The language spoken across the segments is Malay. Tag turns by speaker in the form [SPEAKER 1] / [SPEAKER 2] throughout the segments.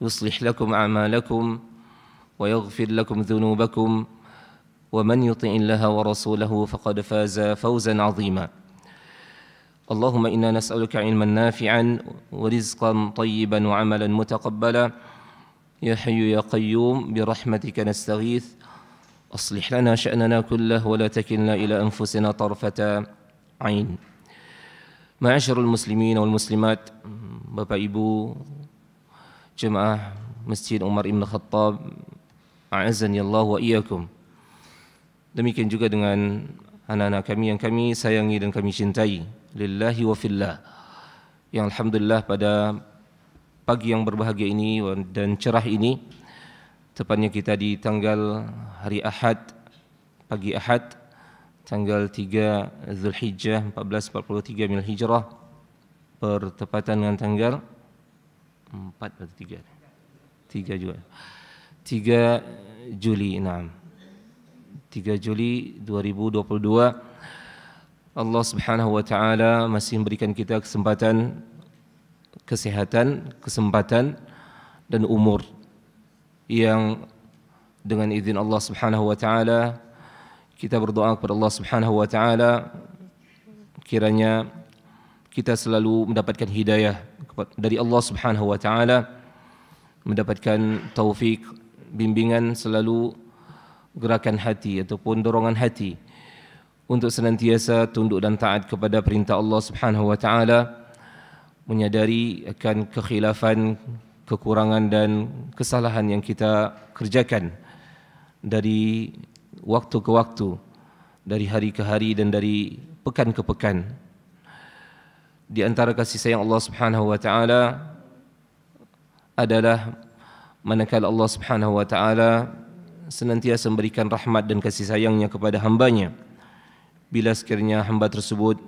[SPEAKER 1] يصلح لكم اعمالكم ويغفر لكم ذنوبكم ومن يطع الله ورسوله فقد فاز فوزا عظيما اللهم انا نسالك علما نافعا ورزقا طيبا وعملا متقبلا يا حي يا قيوم برحمتك نستغيث اصلح لنا شاننا كله ولا تكلنا الى انفسنا طرفه عين معاشر المسلمين والمسلمات بابا Ibu jemaah Masjid Umar Ibn Khattab A'azani Allah wa iyakum Demikian juga dengan anak-anak kami yang kami sayangi dan kami cintai Lillahi wa fillah Yang Alhamdulillah pada pagi yang berbahagia ini dan cerah ini Tepatnya kita di tanggal hari Ahad Pagi Ahad Tanggal 3 Zulhijjah 1443 Mil Hijrah Pertepatan dengan tanggal empat atau tiga tiga juga tiga Juli enam tiga Juli 2022 Allah subhanahu wa ta'ala masih memberikan kita kesempatan kesehatan, kesempatan dan umur yang dengan izin Allah Subhanahu wa taala kita berdoa kepada Allah Subhanahu wa taala kiranya kita selalu mendapatkan hidayah dari Allah Subhanahu wa taala mendapatkan taufik bimbingan selalu gerakan hati ataupun dorongan hati untuk senantiasa tunduk dan taat kepada perintah Allah Subhanahu wa taala menyadari akan kekhilafan kekurangan dan kesalahan yang kita kerjakan dari waktu ke waktu dari hari ke hari dan dari pekan ke pekan di antara kasih sayang Allah Subhanahu wa taala adalah manakala Allah Subhanahu wa taala senantiasa memberikan rahmat dan kasih sayangnya kepada hambanya bila sekiranya hamba tersebut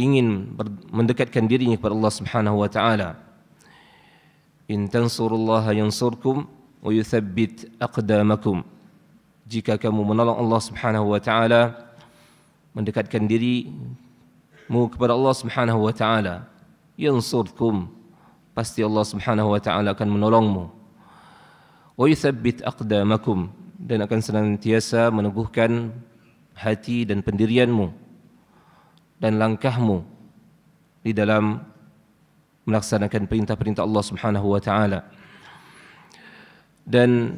[SPEAKER 1] ingin mendekatkan dirinya kepada Allah Subhanahu wa taala in tansurullaha yansurkum wa yuthabbit aqdamakum jika kamu menolong Allah Subhanahu wa taala mendekatkan diri kepada Allah Subhanahu wa taala yansurkum pasti Allah Subhanahu wa taala akan menolongmu wa yuthabbit aqdamakum dan akan senantiasa meneguhkan hati dan pendirianmu dan langkahmu di dalam melaksanakan perintah-perintah Allah Subhanahu wa taala dan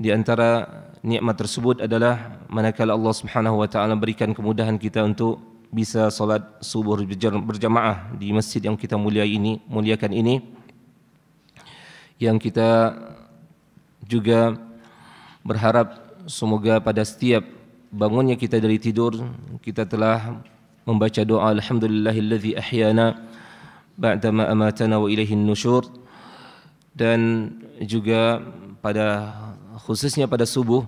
[SPEAKER 1] di antara nikmat tersebut adalah manakala Allah Subhanahu wa taala berikan kemudahan kita untuk bisa solat subuh berjamaah di masjid yang kita muliakan ini, muliakan ini yang kita juga berharap semoga pada setiap bangunnya kita dari tidur kita telah membaca doa alhamdulillahillazi ahyana ba'da ma amatana wa ilaihi nusyur dan juga pada khususnya pada subuh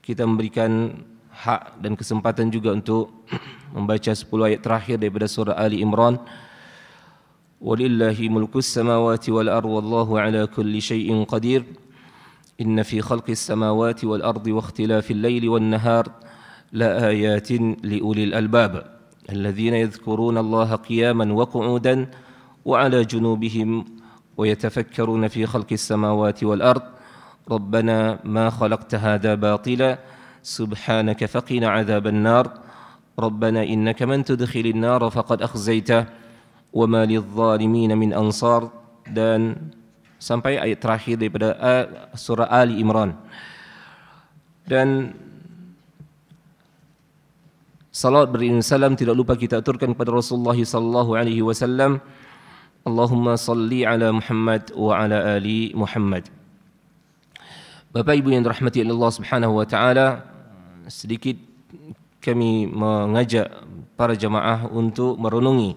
[SPEAKER 1] kita memberikan hak dan kesempatan juga untuk membaca 10 ayat terakhir daripada surah Ali Imran Walillahi mulkus samawati wal ard wallahu ala kulli syai'in qadir إن في خلق السماوات والأرض واختلاف الليل والنهار لآيات لأولي الألباب الذين يذكرون الله قياما وقعودا وعلى جنوبهم ويتفكرون في خلق السماوات والأرض ربنا ما خلقت هذا باطلا سبحانك فقنا عذاب النار ربنا إنك من تدخل النار فقد أخزيته وما للظالمين من أنصار dan sampai ayat terakhir daripada surah Ali Imran. Dan salawat beriring salam tidak lupa kita aturkan kepada Rasulullah sallallahu alaihi wasallam. Allahumma salli ala Muhammad wa ala ali Muhammad. Bapak Ibu yang dirahmati Allah Subhanahu wa taala, sedikit kami mengajak para jemaah untuk merenungi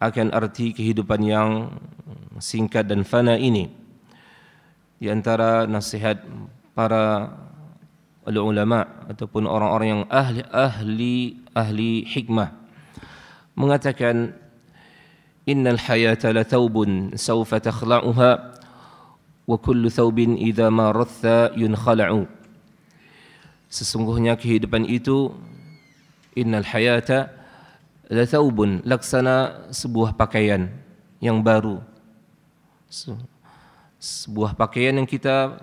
[SPEAKER 1] akan arti kehidupan yang singkat dan fana ini. Di antara nasihat para ulama ataupun orang-orang yang ahli ahli ahli hikmah mengatakan innal hayata la thawbun saufa takhla'uha wa kullu thawbin idza ma ratha yunkhala'u sesungguhnya kehidupan itu innal hayata la laksana sebuah pakaian yang baru Se sebuah pakaian yang kita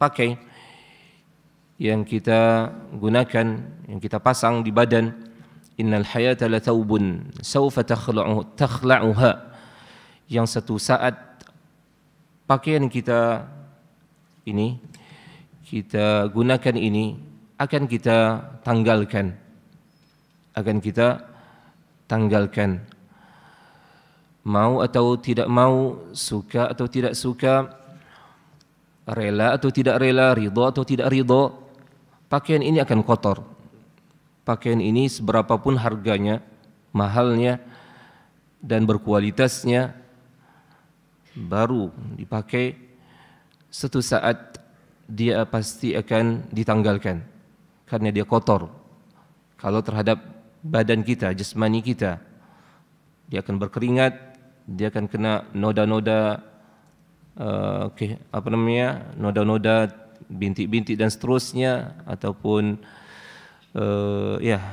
[SPEAKER 1] pakai yang kita gunakan yang kita pasang di badan innal hayata la thawbun sawfa takhla'uha yang satu saat pakaian kita ini kita gunakan ini akan kita tanggalkan akan kita tanggalkan mau atau tidak mau suka atau tidak suka rela atau tidak rela ridho atau tidak ridho pakaian ini akan kotor pakaian ini seberapapun harganya mahalnya dan berkualitasnya baru dipakai satu saat dia pasti akan ditanggalkan karena dia kotor kalau terhadap badan kita jasmani kita dia akan berkeringat dia akan kena noda-noda uh, okay, apa namanya noda-noda bintik-bintik dan seterusnya ataupun uh, ya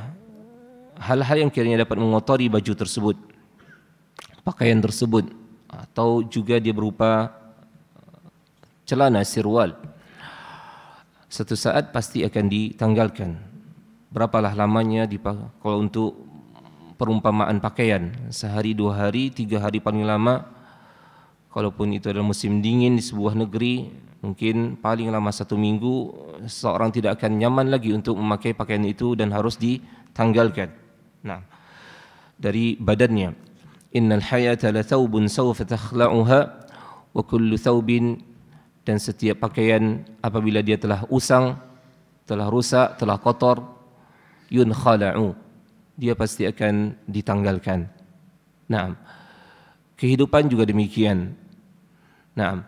[SPEAKER 1] hal-hal yang kiranya dapat mengotori baju tersebut pakaian tersebut atau juga dia berupa celana sirwal satu saat pasti akan ditanggalkan. Berapalah lamanya dipakai, kalau untuk perumpamaan pakaian, sehari, dua hari, tiga hari paling lama, kalaupun itu adalah musim dingin di sebuah negeri, mungkin paling lama satu minggu, seorang tidak akan nyaman lagi untuk memakai pakaian itu dan harus ditanggalkan. Nah, dari badannya. Innal hayata la thawbun sawfa takhla'uha wa kullu thawbin dan setiap pakaian apabila dia telah usang, telah rusak, telah kotor, yun khala'u. Dia pasti akan ditanggalkan. Naam. Kehidupan juga demikian. Naam.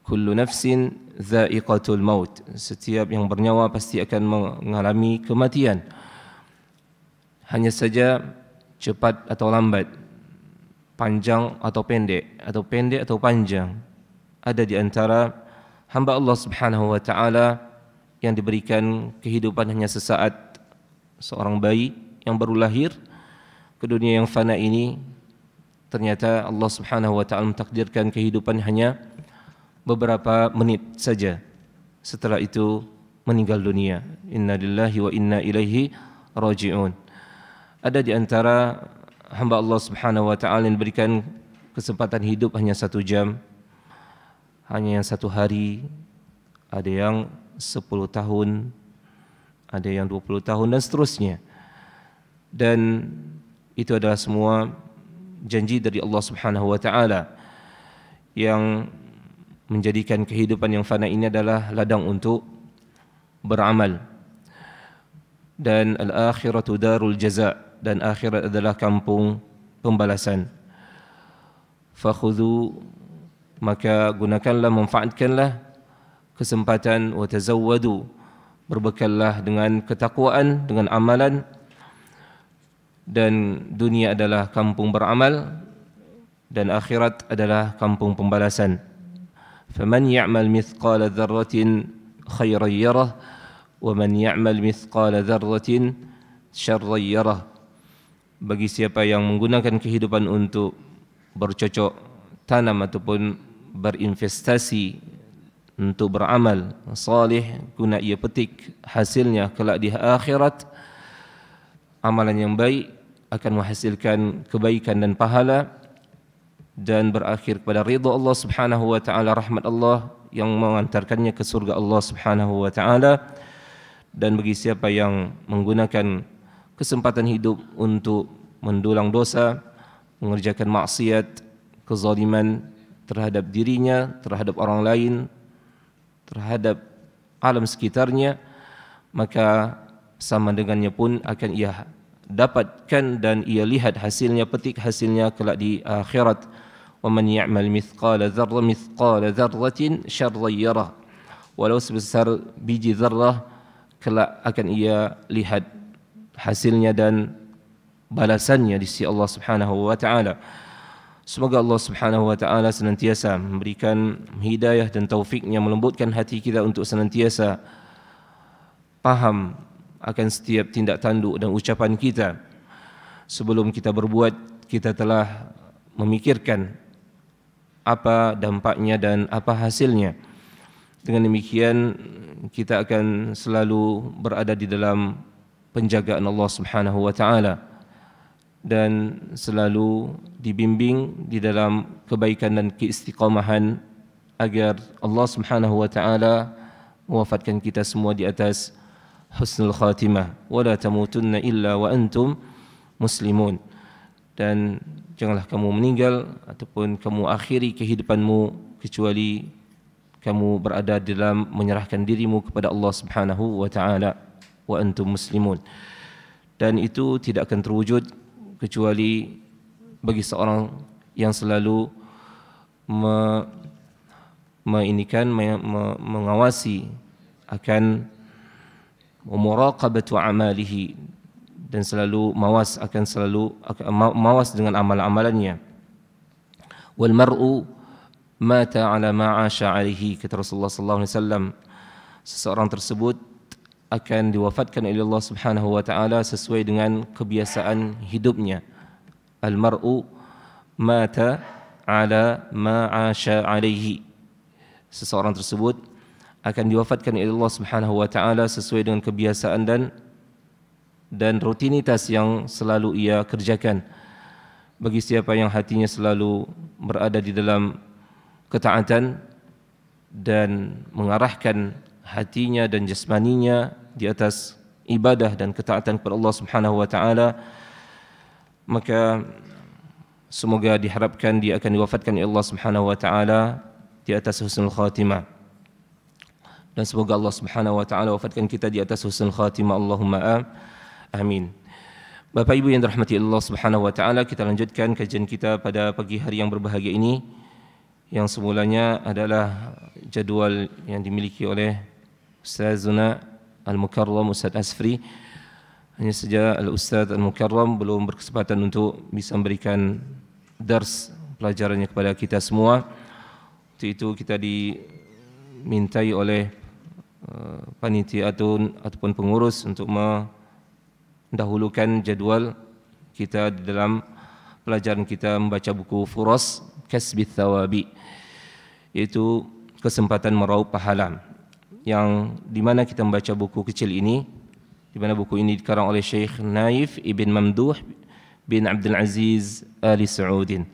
[SPEAKER 1] Kullu nafsin zaiqatul maut. Setiap yang bernyawa pasti akan mengalami kematian. Hanya saja cepat atau lambat, panjang atau pendek, atau pendek atau panjang. Ada di antara hamba Allah Subhanahu wa taala yang diberikan kehidupan hanya sesaat seorang bayi yang baru lahir ke dunia yang fana ini ternyata Allah Subhanahu wa taala mentakdirkan kehidupan hanya beberapa menit saja setelah itu meninggal dunia inna lillahi wa inna ilaihi rojiun. ada di antara hamba Allah Subhanahu wa taala yang diberikan kesempatan hidup hanya satu jam hanya yang satu hari, ada yang sepuluh tahun, ada yang dua puluh tahun dan seterusnya. Dan itu adalah semua janji dari Allah Subhanahu wa taala yang menjadikan kehidupan yang fana ini adalah ladang untuk beramal. Dan al-akhiratu darul jaza dan akhirat adalah kampung pembalasan. فَخُذُوا maka gunakanlah manfaatkanlah kesempatan wa tazawwadu berbekallah dengan ketakwaan dengan amalan dan dunia adalah kampung beramal dan akhirat adalah kampung pembalasan faman ya'mal mithqala dzarratin khairan yarah wa man ya'mal mithqala dzarratin syarran yarah bagi siapa yang menggunakan kehidupan untuk bercocok tanam ataupun berinvestasi untuk beramal salih guna ia petik hasilnya kelak di akhirat amalan yang baik akan menghasilkan kebaikan dan pahala dan berakhir kepada ridha Allah Subhanahu wa taala rahmat Allah yang mengantarkannya ke surga Allah Subhanahu wa taala dan bagi siapa yang menggunakan kesempatan hidup untuk mendulang dosa mengerjakan maksiat kezaliman terhadap dirinya, terhadap orang lain, terhadap alam sekitarnya, maka sama dengannya pun akan ia dapatkan dan ia lihat hasilnya, petik hasilnya kelak di akhirat. وَمَنْ يَعْمَلْ مِثْقَالَ ذَرَّ مِثْقَالَ ذَرَّةٍ شَرَّ يَرَى Walau sebesar biji zarrah, kelak akan ia lihat hasilnya dan balasannya di sisi Allah Subhanahu wa taala. Semoga Allah Subhanahu wa taala senantiasa memberikan hidayah dan taufiknya melembutkan hati kita untuk senantiasa paham akan setiap tindak tanduk dan ucapan kita. Sebelum kita berbuat, kita telah memikirkan apa dampaknya dan apa hasilnya. Dengan demikian kita akan selalu berada di dalam penjagaan Allah Subhanahu wa taala dan selalu dibimbing di dalam kebaikan dan keistiqamahan agar Allah Subhanahu wa taala mewafatkan kita semua di atas husnul khatimah wala tamutunna illa wa antum muslimun dan janganlah kamu meninggal ataupun kamu akhiri kehidupanmu kecuali kamu berada dalam menyerahkan dirimu kepada Allah Subhanahu wa taala wa antum muslimun dan itu tidak akan terwujud kecuali bagi seorang yang selalu me, me, inikan, me, me mengawasi akan umuraqabatu amalihi dan selalu mawas akan selalu mawas dengan amal-amalannya wal mar'u mata ala ma'asha alihi kata Rasulullah sallallahu alaihi wasallam seseorang tersebut akan diwafatkan oleh Allah Subhanahu wa taala sesuai dengan kebiasaan hidupnya. Al mar'u mata ala ma asha alayhi. Seseorang tersebut akan diwafatkan oleh Allah Subhanahu wa taala sesuai dengan kebiasaan dan dan rutinitas yang selalu ia kerjakan. Bagi siapa yang hatinya selalu berada di dalam ketaatan dan mengarahkan hatinya dan jasmaninya di atas ibadah dan ketaatan kepada Allah Subhanahu wa taala maka semoga diharapkan dia akan diwafatkan oleh Allah Subhanahu wa taala di atas husnul khatimah dan semoga Allah Subhanahu wa taala wafatkan kita di atas husnul khatimah Allahumma amin Bapak Ibu yang dirahmati Allah Subhanahu wa taala kita lanjutkan kajian kita pada pagi hari yang berbahagia ini yang semulanya adalah jadual yang dimiliki oleh Ustaz Zuna Al-Mukarram Ustaz Asfri hanya saja Al-Ustaz Al-Mukarram belum berkesempatan untuk bisa memberikan ders pelajarannya kepada kita semua untuk itu kita dimintai oleh eh, panitia atau ataupun pengurus untuk mendahulukan jadual kita dalam pelajaran kita membaca buku Furos Kasbith Thawabi iaitu kesempatan meraup pahala yang di mana kita membaca buku kecil ini di mana buku ini dikarang oleh Syekh Naif Ibn Mamduh bin Abdul Aziz Ali Saudin.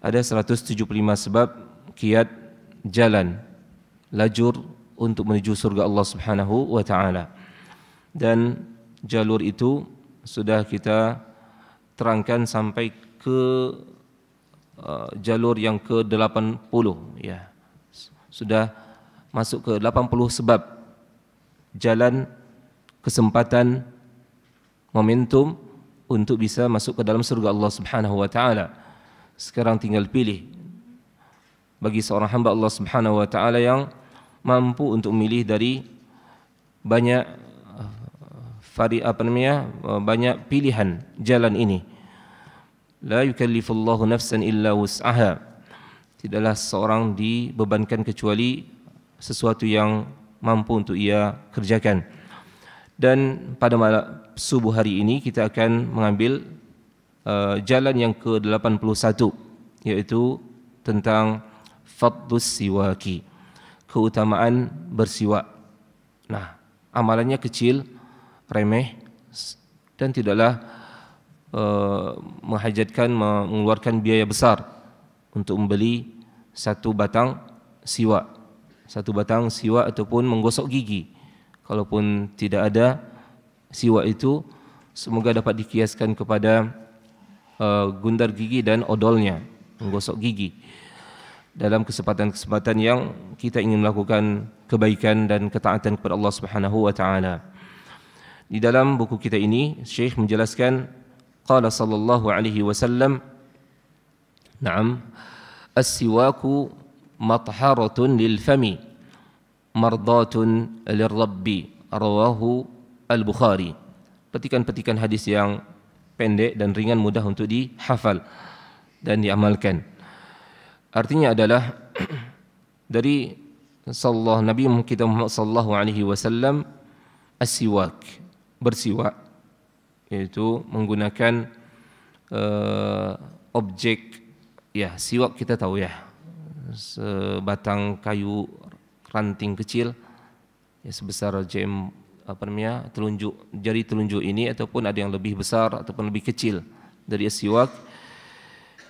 [SPEAKER 1] Ada 175 sebab kiat jalan lajur untuk menuju surga Allah Subhanahu wa taala. Dan jalur itu sudah kita terangkan sampai ke uh, jalur yang ke-80 ya. Sudah masuk ke 80 sebab jalan kesempatan momentum untuk bisa masuk ke dalam surga Allah Subhanahu wa taala. Sekarang tinggal pilih bagi seorang hamba Allah Subhanahu wa taala yang mampu untuk memilih dari banyak fari apa namanya banyak pilihan jalan ini. La yukallifullahu nafsan illa wus'aha. Tidaklah seorang dibebankan kecuali sesuatu yang mampu untuk ia kerjakan. Dan pada malam subuh hari ini kita akan mengambil uh, jalan yang ke-81 yaitu tentang fadlus siwaki, keutamaan bersiwak. Nah, amalannya kecil, remeh dan tidaklah uh, menghajatkan mengeluarkan biaya besar untuk membeli satu batang siwak satu batang siwak ataupun menggosok gigi. Kalaupun tidak ada siwak itu, semoga dapat dikiaskan kepada uh, gundar gigi dan odolnya, menggosok gigi. Dalam kesempatan-kesempatan yang kita ingin melakukan kebaikan dan ketaatan kepada Allah Subhanahu wa taala. Di dalam buku kita ini, Syekh menjelaskan qala sallallahu alaihi wasallam Naam, as-siwaku مطهرة للفم مرضاة للرب Al Bukhari. petikan-petikan hadis yang pendek dan ringan mudah untuk dihafal dan diamalkan artinya adalah dari sallallahu nabi kita Muhammad sallallahu alaihi wasallam as-siwak bersiwak itu menggunakan uh, objek ya siwak kita tahu ya sebatang kayu ranting kecil ya, sebesar jam apa namanya telunjuk jari telunjuk ini ataupun ada yang lebih besar ataupun lebih kecil dari siwak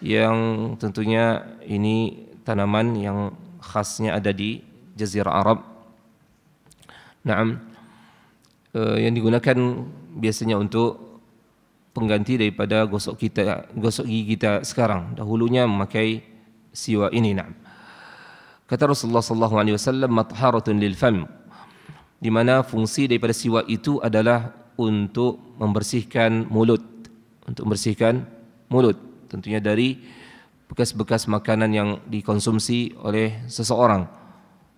[SPEAKER 1] yang tentunya ini tanaman yang khasnya ada di Jazirah Arab. Naam. Eh, yang digunakan biasanya untuk pengganti daripada gosok kita gosok gigi kita sekarang. Dahulunya memakai siwa ini, naam. Kata Rasulullah sallallahu alaihi wasallam mataharatun lil fam. Di mana fungsi daripada siwak itu adalah untuk membersihkan mulut. Untuk membersihkan mulut. Tentunya dari bekas-bekas makanan yang dikonsumsi oleh seseorang.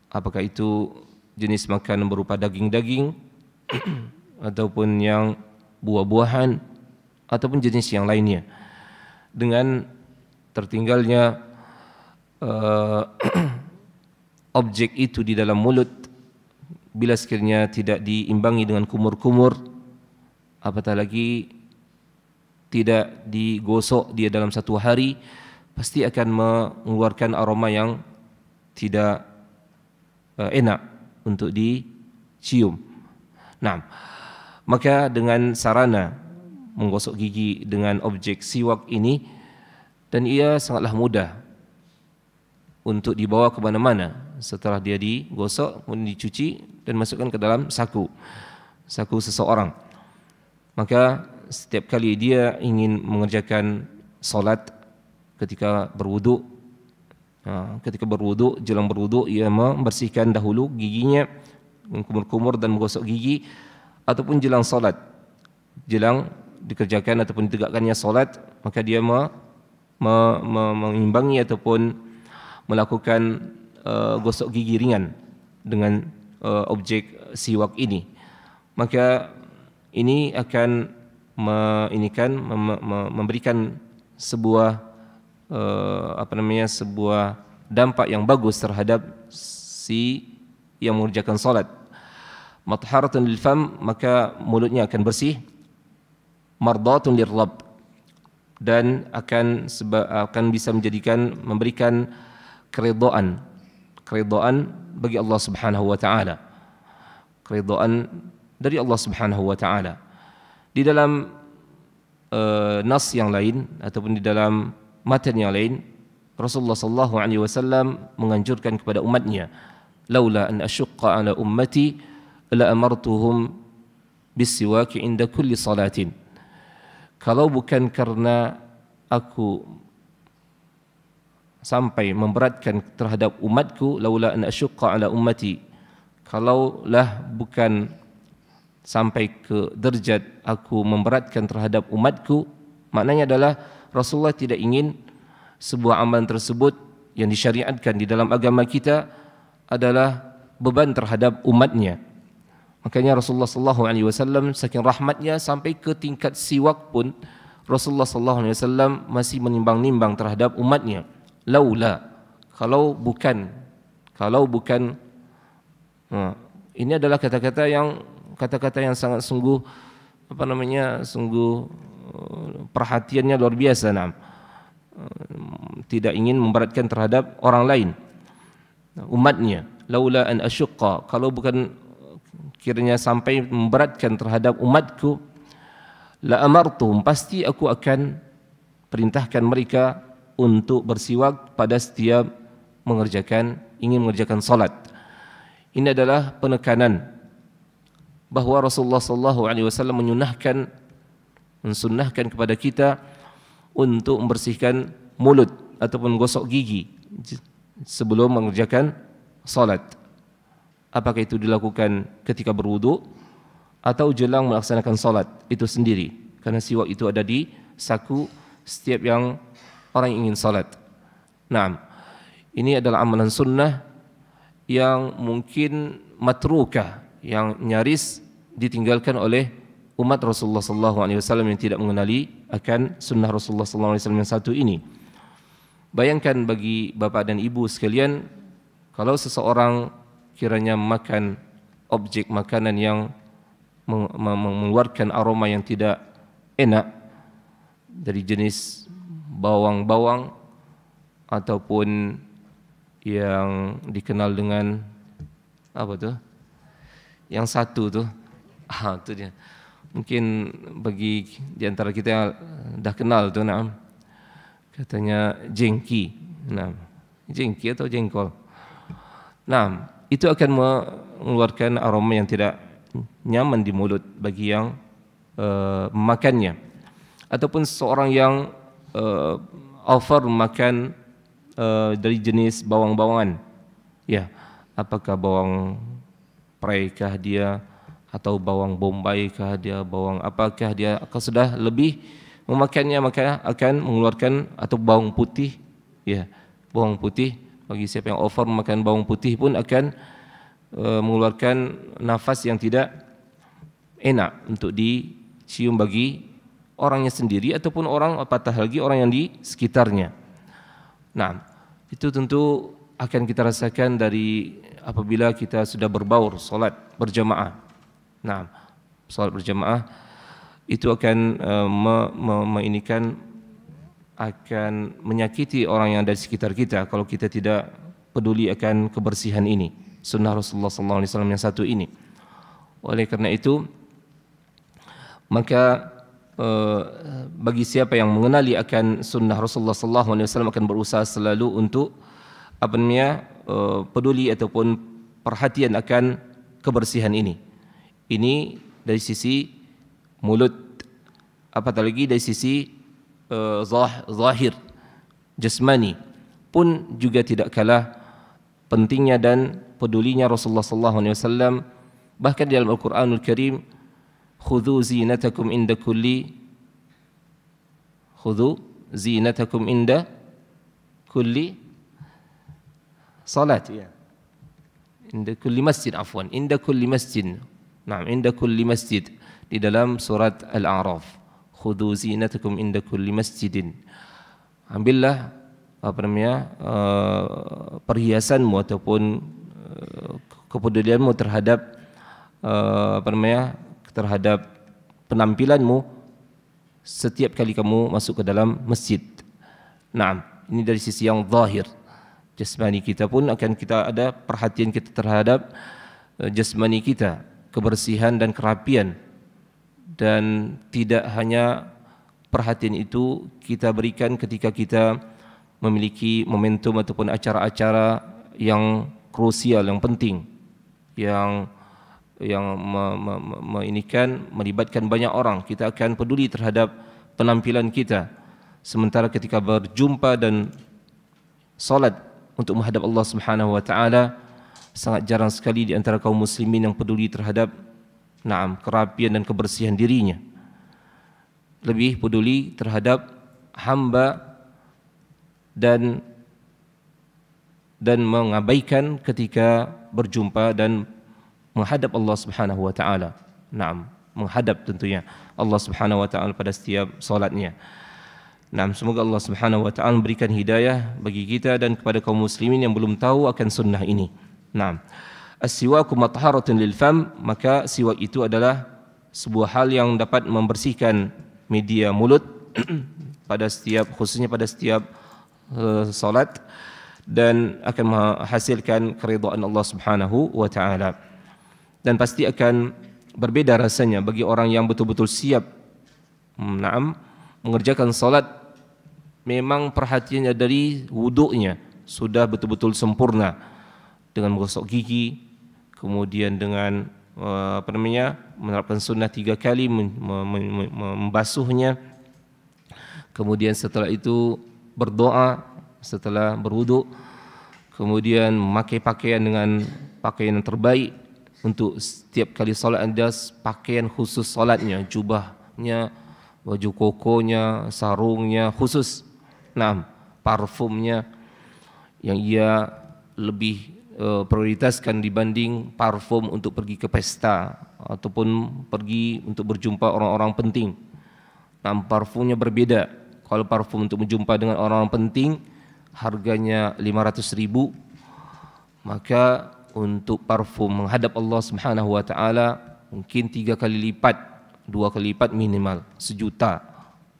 [SPEAKER 1] Apakah itu jenis makanan berupa daging-daging ataupun yang buah-buahan ataupun jenis yang lainnya. Dengan tertinggalnya uh, objek itu di dalam mulut bila sekiranya tidak diimbangi dengan kumur-kumur apatah lagi tidak digosok dia dalam satu hari pasti akan mengeluarkan aroma yang tidak uh, enak untuk dicium. Nah, maka dengan sarana menggosok gigi dengan objek siwak ini dan ia sangatlah mudah untuk dibawa ke mana-mana setelah dia digosok kemudian dicuci dan masukkan ke dalam saku saku seseorang maka setiap kali dia ingin mengerjakan solat ketika berwuduk ha, ketika berwuduk jelang berwuduk ia membersihkan dahulu giginya mengkumur-kumur dan menggosok gigi ataupun jelang solat jelang dikerjakan ataupun ditegakkannya solat maka dia me, mengimbangi ataupun melakukan uh, gosok gigi ringan dengan uh, objek siwak ini maka ini akan me, ini kan mem, me, memberikan sebuah uh, apa namanya sebuah dampak yang bagus terhadap si yang mengerjakan salat. mataharatun lil fam maka mulutnya akan bersih mardatun lir rabb dan akan akan bisa menjadikan memberikan keridhaan keridhaan bagi Allah Subhanahu wa taala. Keridhaan dari Allah Subhanahu wa taala. Di dalam uh, nas yang lain ataupun di dalam materi yang lain Rasulullah sallallahu alaihi wasallam menganjurkan kepada umatnya laula an ashqa ala ummati la amartuhum bis siwak inda kulli salatin kalau bukan karena aku sampai memberatkan terhadap umatku laula an asyqa ala ummati kalaulah bukan sampai ke derajat aku memberatkan terhadap umatku maknanya adalah Rasulullah tidak ingin sebuah amalan tersebut yang disyariatkan di dalam agama kita adalah beban terhadap umatnya makanya Rasulullah sallallahu alaihi wasallam saking rahmatnya sampai ke tingkat siwak pun Rasulullah sallallahu alaihi wasallam masih menimbang-nimbang terhadap umatnya laula kalau bukan kalau bukan ha. ini adalah kata-kata yang kata-kata yang sangat sungguh apa namanya sungguh uh, perhatiannya luar biasa nah uh, tidak ingin memberatkan terhadap orang lain umatnya laula an asyqa kalau bukan kiranya sampai memberatkan terhadap umatku la amartum pasti aku akan perintahkan mereka untuk bersiwak pada setiap mengerjakan ingin mengerjakan salat. Ini adalah penekanan bahawa Rasulullah sallallahu alaihi wasallam menyunahkan mensunnahkan kepada kita untuk membersihkan mulut ataupun gosok gigi sebelum mengerjakan salat. Apakah itu dilakukan ketika berwudu atau jelang melaksanakan salat itu sendiri? Karena siwak itu ada di saku setiap yang orang ingin salat. Naam. Ini adalah amalan sunnah yang mungkin matruka yang nyaris ditinggalkan oleh umat Rasulullah SAW yang tidak mengenali akan sunnah Rasulullah SAW yang satu ini. Bayangkan bagi bapa dan ibu sekalian kalau seseorang kiranya makan objek makanan yang mengeluarkan aroma yang tidak enak dari jenis bawang-bawang ataupun yang dikenal dengan apa tu? Yang satu tu. Ah, tu dia. Mungkin bagi di antara kita yang dah kenal tu nama katanya jengki. Nah, jengki atau jengkol. Nah, itu akan mengeluarkan aroma yang tidak nyaman di mulut bagi yang uh, memakannya ataupun seorang yang uh, offer makan uh, dari jenis bawang-bawangan. Ya, apakah bawang prei kah dia atau bawang bombay kah dia, bawang apakah dia akan sudah lebih memakannya maka akan mengeluarkan atau bawang putih. Ya, bawang putih bagi siapa yang offer makan bawang putih pun akan uh, mengeluarkan nafas yang tidak enak untuk dicium bagi orangnya sendiri ataupun orang apatah lagi orang yang di sekitarnya. Nah, itu tentu akan kita rasakan dari apabila kita sudah berbaur solat berjamaah. Nah, solat berjamaah itu akan uh, eh, meinikan me, akan menyakiti orang yang ada di sekitar kita kalau kita tidak peduli akan kebersihan ini sunnah Rasulullah sallallahu alaihi wasallam yang satu ini. Oleh kerana itu maka Eh, bagi siapa yang mengenali akan sunnah Rasulullah sallallahu alaihi wasallam akan berusaha selalu untuk apa namanya uh, peduli ataupun perhatian akan kebersihan ini. Ini dari sisi mulut apatah lagi dari sisi uh, zah, zahir jasmani pun juga tidak kalah pentingnya dan pedulinya Rasulullah sallallahu alaihi wasallam bahkan dalam Al-Qur'anul Karim خذوا زينتكم عند كل خذوا زينتكم عند كل صلاة يعني عند كل مسجد عفوا عند كل مسجد نعم عند كل مسجد di dalam surat Al-A'raf khudhu zinatakum inda kulli masjidin ambillah apa namanya uh, perhiasanmu ataupun uh, kepedulianmu terhadap uh, apa namanya terhadap penampilanmu setiap kali kamu masuk ke dalam masjid. Naam, ini dari sisi yang zahir. Jasmani kita pun akan kita ada perhatian kita terhadap eh, jasmani kita, kebersihan dan kerapian. Dan tidak hanya perhatian itu kita berikan ketika kita memiliki momentum ataupun acara-acara yang krusial, yang penting, yang yang me, me, me, me ini kan melibatkan banyak orang kita akan peduli terhadap penampilan kita sementara ketika berjumpa dan salat untuk menghadap Allah Subhanahu wa taala sangat jarang sekali di antara kaum muslimin yang peduli terhadap naam kerapian dan kebersihan dirinya lebih peduli terhadap hamba dan dan mengabaikan ketika berjumpa dan menghadap Allah Subhanahu wa taala. Naam, menghadap tentunya Allah Subhanahu wa taala pada setiap salatnya. Naam, semoga Allah Subhanahu wa taala memberikan hidayah bagi kita dan kepada kaum muslimin yang belum tahu akan sunnah ini. Naam. As-siwaku mataharatun lil fam, maka siwak itu adalah sebuah hal yang dapat membersihkan media mulut pada setiap khususnya pada setiap uh, solat dan akan menghasilkan keridhaan Allah Subhanahu wa taala dan pasti akan berbeda rasanya bagi orang yang betul-betul siap hmm, naam mengerjakan salat memang perhatiannya dari wuduknya sudah betul-betul sempurna dengan menggosok gigi kemudian dengan eh, apa namanya menerapkan sunnah tiga kali membasuhnya kemudian setelah itu berdoa setelah berwuduk kemudian memakai pakaian dengan pakaian yang terbaik untuk setiap kali solat ada pakaian khusus solatnya, jubahnya, baju kokonya, sarungnya khusus. Nah, parfumnya yang ia lebih uh, prioritaskan dibanding parfum untuk pergi ke pesta ataupun pergi untuk berjumpa orang-orang penting. Nah, parfumnya berbeda. Kalau parfum untuk berjumpa dengan orang-orang penting harganya 500 ribu maka untuk parfum menghadap Allah Subhanahu wa taala mungkin tiga kali lipat, dua kali lipat minimal, sejuta.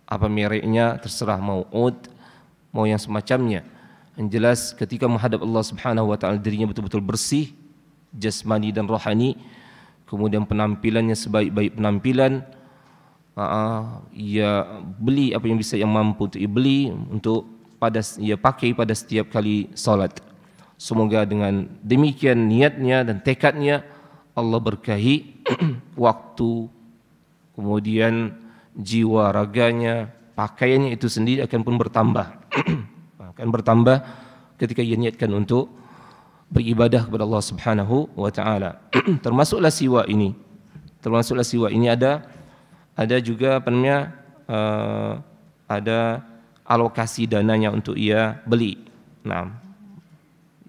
[SPEAKER 1] Apa mereknya terserah mau oud, mau yang semacamnya. Yang jelas ketika menghadap Allah Subhanahu wa taala dirinya betul-betul bersih jasmani dan rohani, kemudian penampilannya sebaik-baik penampilan. Aa, ya beli apa yang bisa yang mampu untuk beli untuk pada ia pakai pada setiap kali solat. Semoga dengan demikian niatnya dan tekadnya Allah berkahi waktu, kemudian jiwa raganya, pakaiannya itu sendiri akan pun bertambah. akan bertambah ketika ia niatkan untuk beribadah kepada Allah Subhanahu wa taala. Termasuklah siwa ini. Termasuklah siwa ini ada ada juga apa namanya? Uh, ada alokasi dananya untuk ia beli. Nah,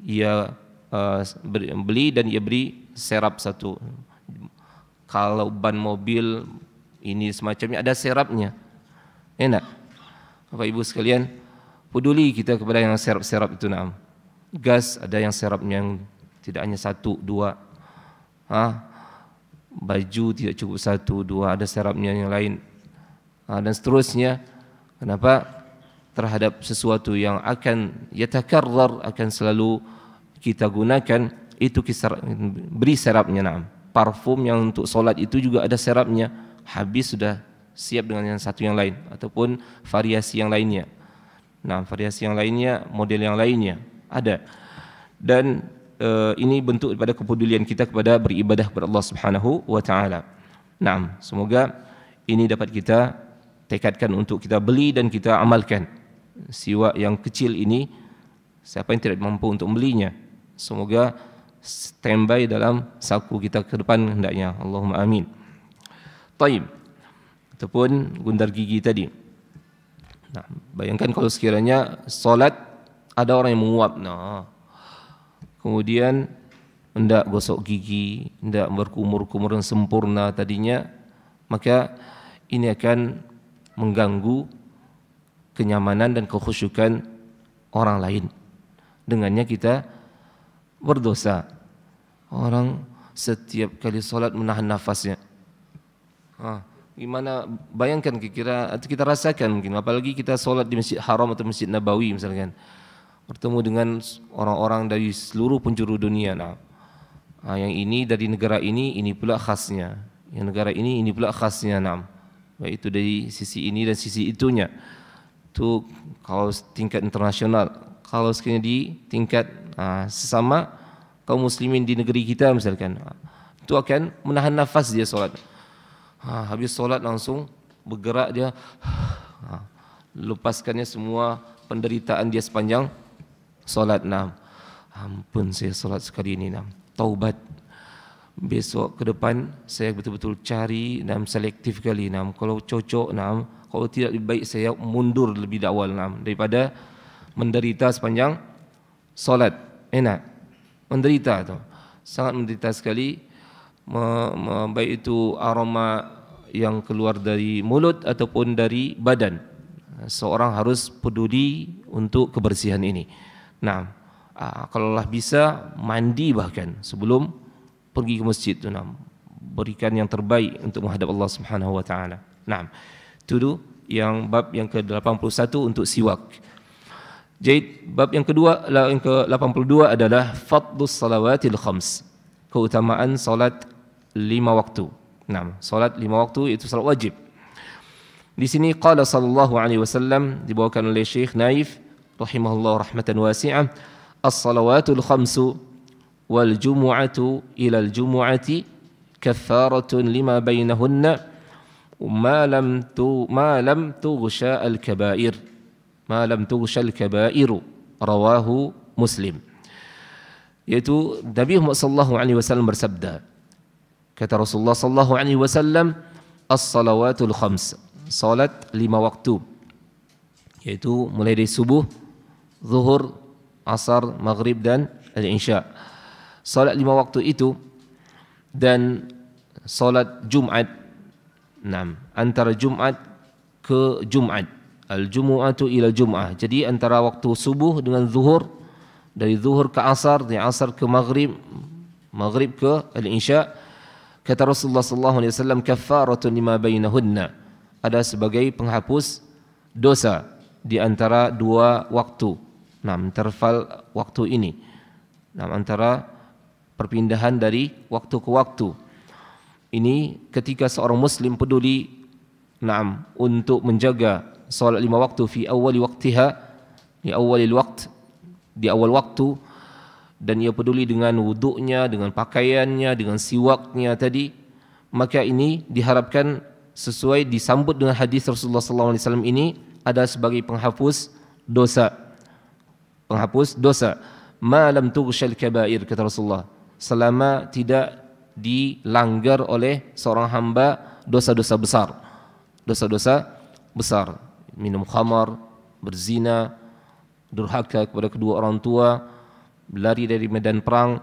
[SPEAKER 1] ia uh, beli dan ia beri serap satu. Kalau ban mobil ini semacamnya ada serapnya. Ya Enak. Bapak Ibu sekalian, peduli kita kepada yang serap-serap itu nam. Gas ada yang serapnya yang tidak hanya satu, dua. Ha? Baju tidak cukup satu, dua, ada serapnya yang lain. Ha? dan seterusnya. Kenapa? terhadap sesuatu yang akan yatakarrar akan selalu kita gunakan itu kisar beri serapnya na'am parfum yang untuk solat itu juga ada serapnya habis sudah siap dengan yang satu yang lain ataupun variasi yang lainnya nah variasi yang lainnya model yang lainnya ada dan uh, ini bentuk daripada kepedulian kita kepada beribadah kepada Allah Subhanahu wa taala na'am semoga ini dapat kita tekadkan untuk kita beli dan kita amalkan Siwa yang kecil ini siapa yang tidak mampu untuk membelinya semoga standby dalam saku kita ke depan hendaknya Allahumma amin taib ataupun gundar gigi tadi nah bayangkan kalau sekiranya solat ada orang yang menguap nah kemudian hendak gosok gigi hendak berkumur-kumur yang sempurna tadinya maka ini akan mengganggu kenyamanan dan kekhusyukan orang lain. Dengannya kita berdosa. Orang setiap kali solat menahan nafasnya. Ha, gimana bayangkan kira atau kita rasakan mungkin apalagi kita solat di masjid haram atau masjid nabawi misalkan bertemu dengan orang-orang dari seluruh penjuru dunia nah ha, yang ini dari negara ini ini pula khasnya yang negara ini ini pula khasnya nah baik itu dari sisi ini dan sisi itunya itu kalau tingkat internasional kalau sekiranya di tingkat uh, sesama kaum muslimin di negeri kita misalkan ah, itu akan menahan nafas dia solat ha, habis solat langsung bergerak dia ha, lepaskannya semua penderitaan dia sepanjang solat enam ampun saya solat sekali ini enam taubat besok ke depan saya betul-betul cari enam selektif kali enam kalau cocok enam kalau tidak lebih baik saya mundur lebih awal nah, daripada menderita sepanjang solat enak menderita tu sangat menderita sekali me, me, baik itu aroma yang keluar dari mulut ataupun dari badan seorang harus peduli untuk kebersihan ini nah aa, kalau lah bisa mandi bahkan sebelum pergi ke masjid tu nah berikan yang terbaik untuk menghadap Allah Subhanahu wa taala. Naam. Itu tu yang bab yang ke-81 untuk siwak. Jadi bab yang kedua yang ke-82 adalah fadlus salawatil khams. Keutamaan salat lima waktu. Naam, salat lima waktu itu solat wajib. Di sini qala sallallahu alaihi wasallam dibawakan oleh Syekh Naif rahimahullah rahmatan wasi'ah as-salawatul khamsu wal jumu'atu ila al-jumu'ati kafaratun lima bainahunna ما لم ما لم تغشى الكبائر ما لم تغشى الكبائر rawahu Muslim. Yaitu Nabi Muhammad sallallahu alaihi wasallam bersabda. Kata Rasulullah sallallahu alaihi wasallam, "As-salawatul khams." Salat lima waktu. Yaitu mulai dari subuh, zuhur, asar, maghrib dan al-isya. Salat lima waktu itu dan salat Jumat Enam. Antara Jumat ke Jumat. Al-Jumu'atu ila Jum'ah. Jadi antara waktu subuh dengan zuhur. Dari zuhur ke asar, dari asar ke maghrib. Maghrib ke Al-Insya' Kata Rasulullah SAW, kafaratu lima bainahunna. Ada sebagai penghapus dosa di antara dua waktu. Nah, interval waktu ini. Nah, antara perpindahan dari waktu ke waktu. Ini ketika seorang muslim peduli naam untuk menjaga solat lima waktu fi awal waqtiha di awal waktu di awal waktu dan ia peduli dengan wuduknya dengan pakaiannya dengan siwaknya tadi maka ini diharapkan sesuai disambut dengan hadis Rasulullah sallallahu alaihi wasallam ini ada sebagai penghapus dosa penghapus dosa malam lam tughshal kabair kata Rasulullah selama tidak dilanggar oleh seorang hamba dosa-dosa besar. Dosa-dosa besar. Minum khamar, berzina, durhaka kepada kedua orang tua, lari dari medan perang,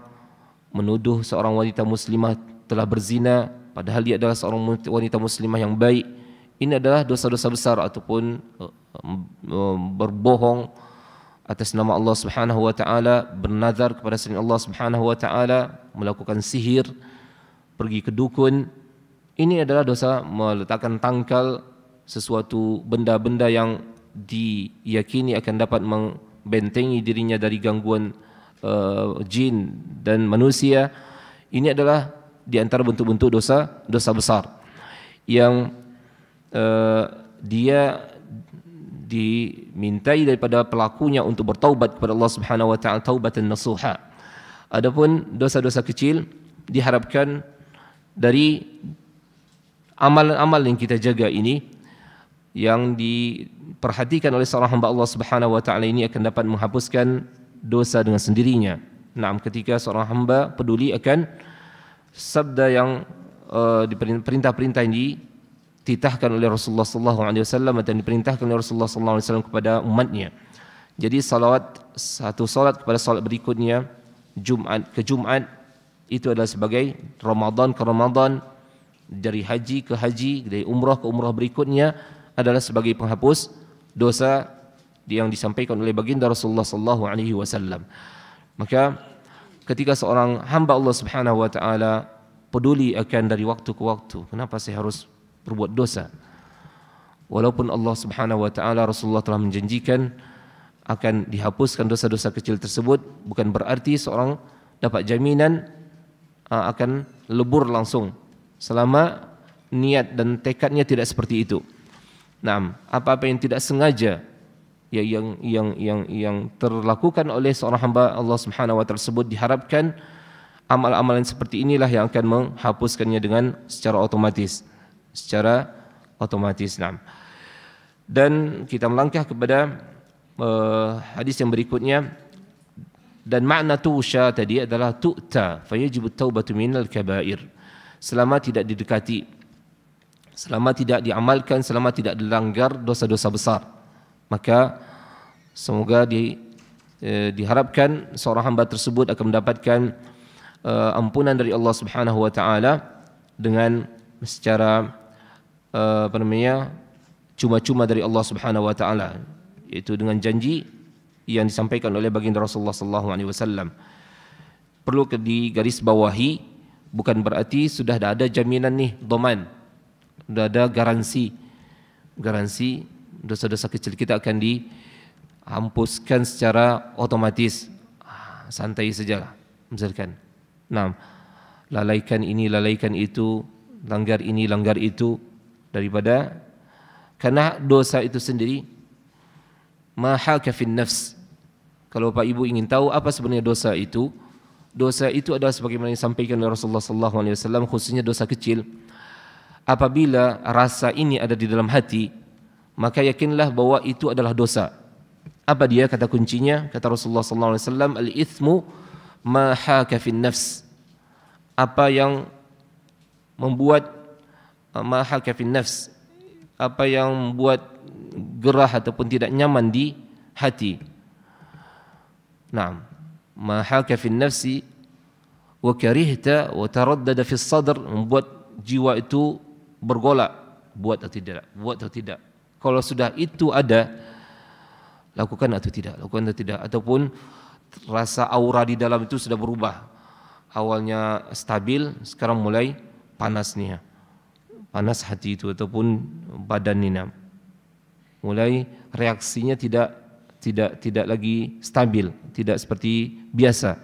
[SPEAKER 1] menuduh seorang wanita muslimah telah berzina, padahal dia adalah seorang wanita muslimah yang baik. Ini adalah dosa-dosa besar ataupun eh, eh, berbohong atas nama Allah Subhanahu wa taala, bernazar kepada selain Allah Subhanahu wa taala, melakukan sihir, pergi ke dukun ini adalah dosa meletakkan tangkal sesuatu benda-benda yang diyakini akan dapat membentengi dirinya dari gangguan uh, jin dan manusia ini adalah di antara bentuk-bentuk dosa dosa besar yang uh, dia dimintai daripada pelakunya untuk bertaubat kepada Allah Subhanahu wa taala taubatan nasuha adapun dosa-dosa kecil diharapkan dari amalan-amalan yang kita jaga ini yang diperhatikan oleh seorang hamba Allah Subhanahu wa taala ini akan dapat menghapuskan dosa dengan sendirinya. Naam ketika seorang hamba peduli akan sabda yang eh, perintah perintah uh, ini titahkan oleh Rasulullah sallallahu alaihi wasallam dan diperintahkan oleh Rasulullah sallallahu alaihi wasallam kepada umatnya. Jadi salawat satu salat kepada salat berikutnya Jumat ke Jumat itu adalah sebagai Ramadan ke Ramadan dari haji ke haji dari umrah ke umrah berikutnya adalah sebagai penghapus dosa yang disampaikan oleh baginda Rasulullah sallallahu alaihi wasallam maka ketika seorang hamba Allah Subhanahu wa taala peduli akan dari waktu ke waktu kenapa saya harus berbuat dosa walaupun Allah Subhanahu wa taala Rasulullah telah menjanjikan akan dihapuskan dosa-dosa kecil tersebut bukan berarti seorang dapat jaminan Ha, akan lebur langsung selama niat dan tekadnya tidak seperti itu. Naam, apa-apa yang tidak sengaja ya yang yang yang yang terlakukan oleh seorang hamba Allah Subhanahu wa tersebut diharapkan amal-amalan seperti inilah yang akan menghapuskannya dengan secara otomatis secara otomatis naam. Dan kita melangkah kepada uh, hadis yang berikutnya dan makna tusha tadi adalah tu'ta fayajibu taubatu minal kabair selama tidak didekati selama tidak diamalkan selama tidak dilanggar dosa-dosa besar maka semoga di eh, diharapkan seorang hamba tersebut akan mendapatkan eh, ampunan dari Allah Subhanahu wa taala dengan secara eh, apa namanya cuma-cuma dari Allah Subhanahu wa taala itu dengan janji yang disampaikan oleh baginda Rasulullah sallallahu alaihi wasallam. Perlu di garis bawahi bukan berarti sudah dah ada jaminan nih doman. Sudah ada garansi. Garansi dosa-dosa kecil kita akan dihampuskan secara otomatis. Ah, santai saja, Misalkan. Nah, lalaikan ini, lalaikan itu, langgar ini, langgar itu daripada karena dosa itu sendiri maha kafin nafs kalau Bapak Ibu ingin tahu apa sebenarnya dosa itu, dosa itu adalah sebagaimana disampaikan oleh Rasulullah sallallahu alaihi wasallam khususnya dosa kecil. Apabila rasa ini ada di dalam hati, maka yakinlah bahwa itu adalah dosa. Apa dia kata kuncinya? Kata Rasulullah sallallahu alaihi wasallam, "Al-ithmu ma haka fi nafs." Apa yang membuat eh, ma haka fi nafs? Apa yang membuat gerah ataupun tidak nyaman di hati? Naam. Ma haka fi nafsi wa karihta wa taraddada fi sadr membuat jiwa itu bergolak buat atau tidak? Buat atau tidak? Kalau sudah itu ada lakukan atau tidak? Lakukan atau tidak ataupun rasa aura di dalam itu sudah berubah. Awalnya stabil, sekarang mulai panasnya. Panas hati itu ataupun badan ini mulai reaksinya tidak tidak tidak lagi stabil, tidak seperti biasa.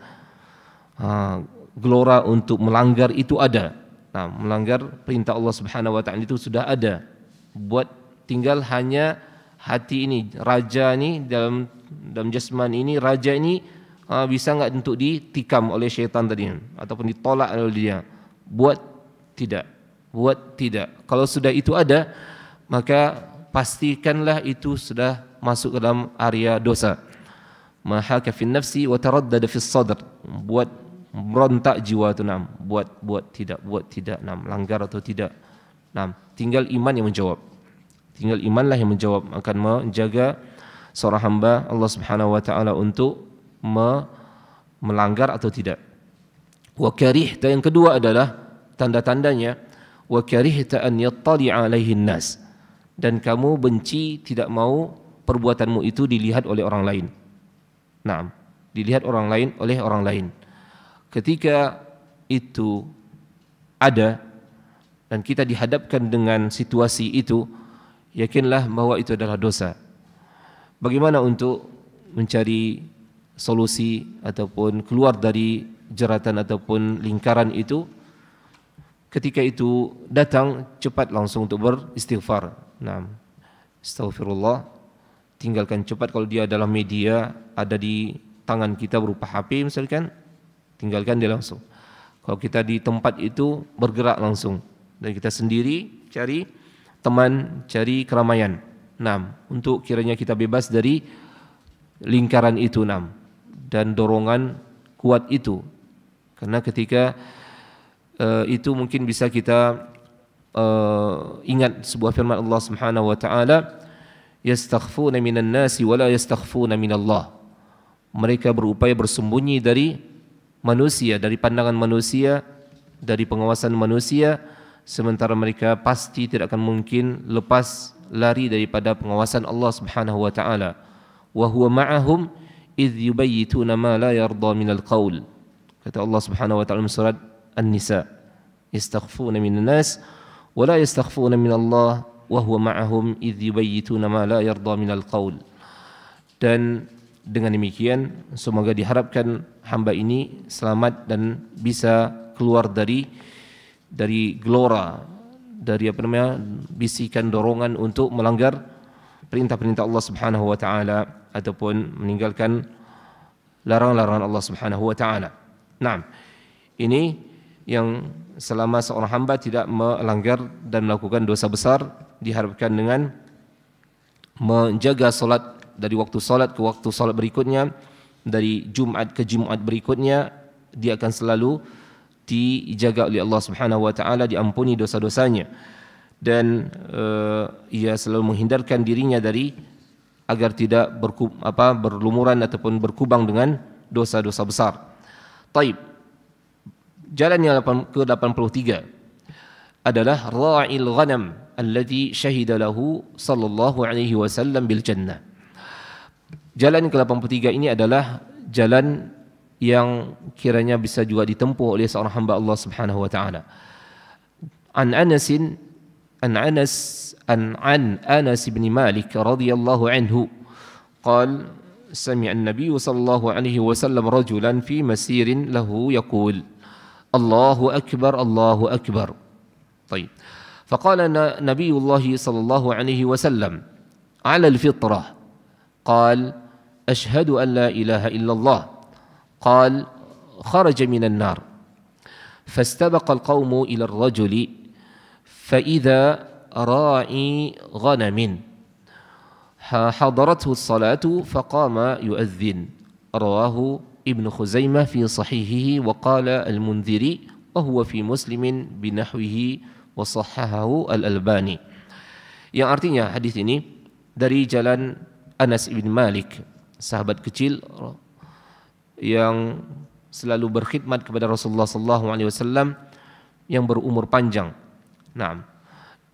[SPEAKER 1] Ha, gelora untuk melanggar itu ada. Nah, ha, melanggar perintah Allah Subhanahu wa taala itu sudah ada. Buat tinggal hanya hati ini, raja ini dalam dalam jasman ini, raja ini ha, bisa enggak untuk ditikam oleh syaitan tadi ataupun ditolak oleh dia. Buat tidak. Buat tidak. Kalau sudah itu ada, maka pastikanlah itu sudah masuk ke dalam area dosa. Mahaka fi nafsi wa taraddada fi sadr. Buat merontak jiwa tu nam, buat buat tidak, buat tidak nam, langgar atau tidak. Nam, tinggal iman yang menjawab. Tinggal imanlah yang menjawab akan menjaga seorang hamba Allah Subhanahu wa taala untuk me melanggar atau tidak. Wa karihta yang kedua adalah tanda-tandanya wa ta an yattali alaihi nas dan kamu benci tidak mau perbuatanmu itu dilihat oleh orang lain. Nah, dilihat orang lain oleh orang lain. Ketika itu ada dan kita dihadapkan dengan situasi itu, yakinlah bahwa itu adalah dosa. Bagaimana untuk mencari solusi ataupun keluar dari jeratan ataupun lingkaran itu? Ketika itu datang cepat langsung untuk beristighfar. Nah, Astaghfirullah tinggalkan cepat kalau dia adalah media ada di tangan kita berupa HP misalkan tinggalkan dia langsung kalau kita di tempat itu bergerak langsung dan kita sendiri cari teman cari keramaian enam untuk kiranya kita bebas dari lingkaran itu enam dan dorongan kuat itu karena ketika uh, itu mungkin bisa kita uh, ingat sebuah firman Allah Subhanahu wa taala yastakhfuna minan nasi wala yastakhfuna min Allah mereka berupaya bersembunyi dari manusia dari pandangan manusia dari pengawasan manusia sementara mereka pasti tidak akan mungkin lepas lari daripada pengawasan Allah Subhanahu wa taala wa huwa ma'ahum id yubayyituna ma la yarda min al-qaul kata Allah Subhanahu wa taala surat an-nisa yastakhfuna minan nas wala yastakhfuna min Allah Wahyu, ma'ahum idh yubayyituna ma la yarda min al-qaul dan dengan demikian semoga diharapkan hamba ini selamat dan bisa keluar dari dari gelora dari apa namanya bisikan dorongan untuk melanggar perintah-perintah Allah Subhanahu wa taala ataupun meninggalkan larangan-larangan Allah Subhanahu wa taala. Naam. Ini yang selama seorang hamba tidak melanggar dan melakukan dosa besar diharapkan dengan menjaga solat dari waktu solat ke waktu solat berikutnya dari Jumaat ke Jumaat berikutnya dia akan selalu dijaga oleh Allah Subhanahu wa taala diampuni dosa-dosanya dan uh, ia selalu menghindarkan dirinya dari agar tidak berkub, apa berlumuran ataupun berkubang dengan dosa-dosa besar. Taib. Jalan yang ke-83. adalah ra'il ghanam alladhi syahida lahu sallallahu alaihi wasallam bil jannah. Jalan ke-83 ini adalah jalan yang kiranya bisa juga ditempuh oleh seorang hamba Allah Subhanahu wa taala. An Anas an Anas an an Anas bin Malik radhiyallahu anhu qal سمع النبي صلى الله عليه وسلم رجلا في مسير له يقول الله أكبر الله أكبر طيب فقال نبي الله صلى الله عليه وسلم على الفطرة قال أشهد أن لا إله إلا الله قال خرج من النار فاستبق القوم إلى الرجل فإذا راعي غنم حضرته الصلاة فقام يؤذن رواه ابن خزيمة في صحيحه وقال المنذري وهو في مسلم بنحوه wasahahahu al-Albani. Yang artinya hadis ini dari jalan Anas bin Malik, sahabat kecil yang selalu berkhidmat kepada Rasulullah sallallahu alaihi wasallam yang berumur panjang. Naam.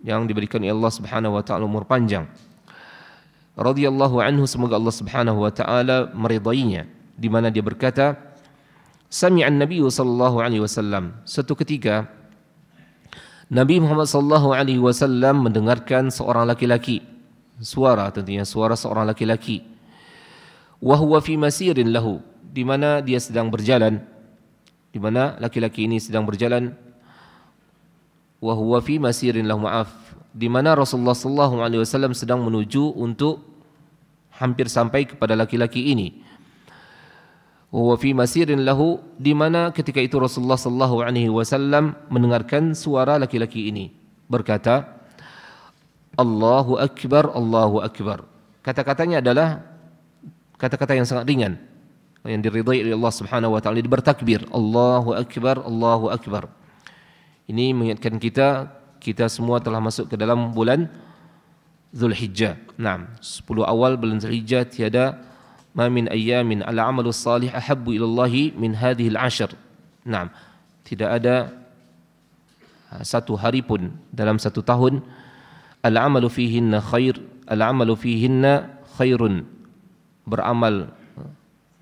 [SPEAKER 1] Yang diberikan oleh Allah Subhanahu wa taala umur panjang. Radiyallahu anhu semoga Allah Subhanahu wa taala meridainya di mana dia berkata Sami'an Nabi sallallahu alaihi wasallam suatu ketika Nabi Muhammad sallallahu alaihi wasallam mendengarkan seorang laki-laki. Suara tentunya suara seorang laki-laki. Wa huwa fi masirin lahu, di mana dia sedang berjalan. Di mana laki-laki ini sedang berjalan. Wa huwa fi masirin lahu, maaf. Di mana Rasulullah sallallahu alaihi wasallam sedang menuju untuk hampir sampai kepada laki-laki ini huwa fi masirin lahu di mana ketika itu Rasulullah sallallahu alaihi wasallam mendengarkan suara laki-laki ini berkata Allahu akbar Allahu akbar kata-katanya adalah kata-kata yang sangat ringan yang diridai oleh Allah Subhanahu wa taala di bertakbir Allahu akbar Allahu akbar ini mengingatkan kita kita semua telah masuk ke dalam bulan Zulhijjah. Naam, 10 awal bulan Zulhijjah tiada ma min ayamin al amalu salih ahabbu ila Allah min hadhihi al ashr. Naam. Tidak ada ha, satu hari pun dalam satu tahun al amalu fihi khair al amalu fihi khairun beramal ha,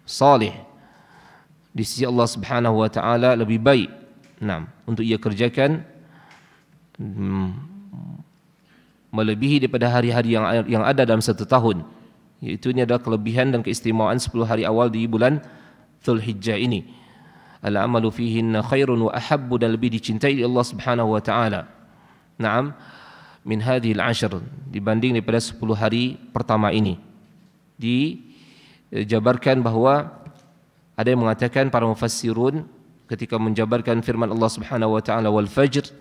[SPEAKER 1] salih di sisi Allah Subhanahu wa taala lebih baik. Naam, untuk ia kerjakan hmm, melebihi daripada hari-hari yang yang ada dalam satu tahun. Itu ini adalah kelebihan dan keistimewaan 10 hari awal di bulan Dzulhijjah ini. Al-amalu fihi khairun wa ahabbu dan lebih dicintai oleh Allah Subhanahu wa taala. Naam min hadhihi al-ashr dibanding daripada 10 hari pertama ini. Dijabarkan bahawa ada yang mengatakan para mufassirun ketika menjabarkan firman Allah Subhanahu wa taala wal fajr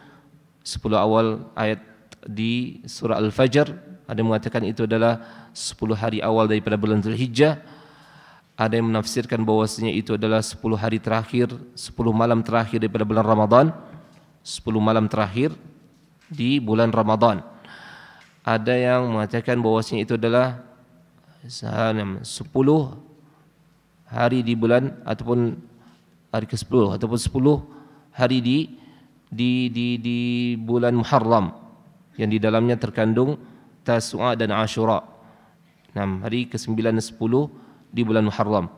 [SPEAKER 1] 10 awal ayat di surah al-fajr ada mengatakan itu adalah 10 hari awal daripada bulan Zulhijjah. Ada yang menafsirkan bahwasanya itu adalah 10 hari terakhir, 10 malam terakhir daripada bulan Ramadan. 10 malam terakhir di bulan Ramadan. Ada yang mengatakan bahwasanya itu adalah 10 hari di bulan ataupun hari ke-10 ataupun 10 hari di di di di bulan Muharram yang di dalamnya terkandung Tasu'a dan Ashura. Enam hari ke-9 dan 10 di bulan Muharram.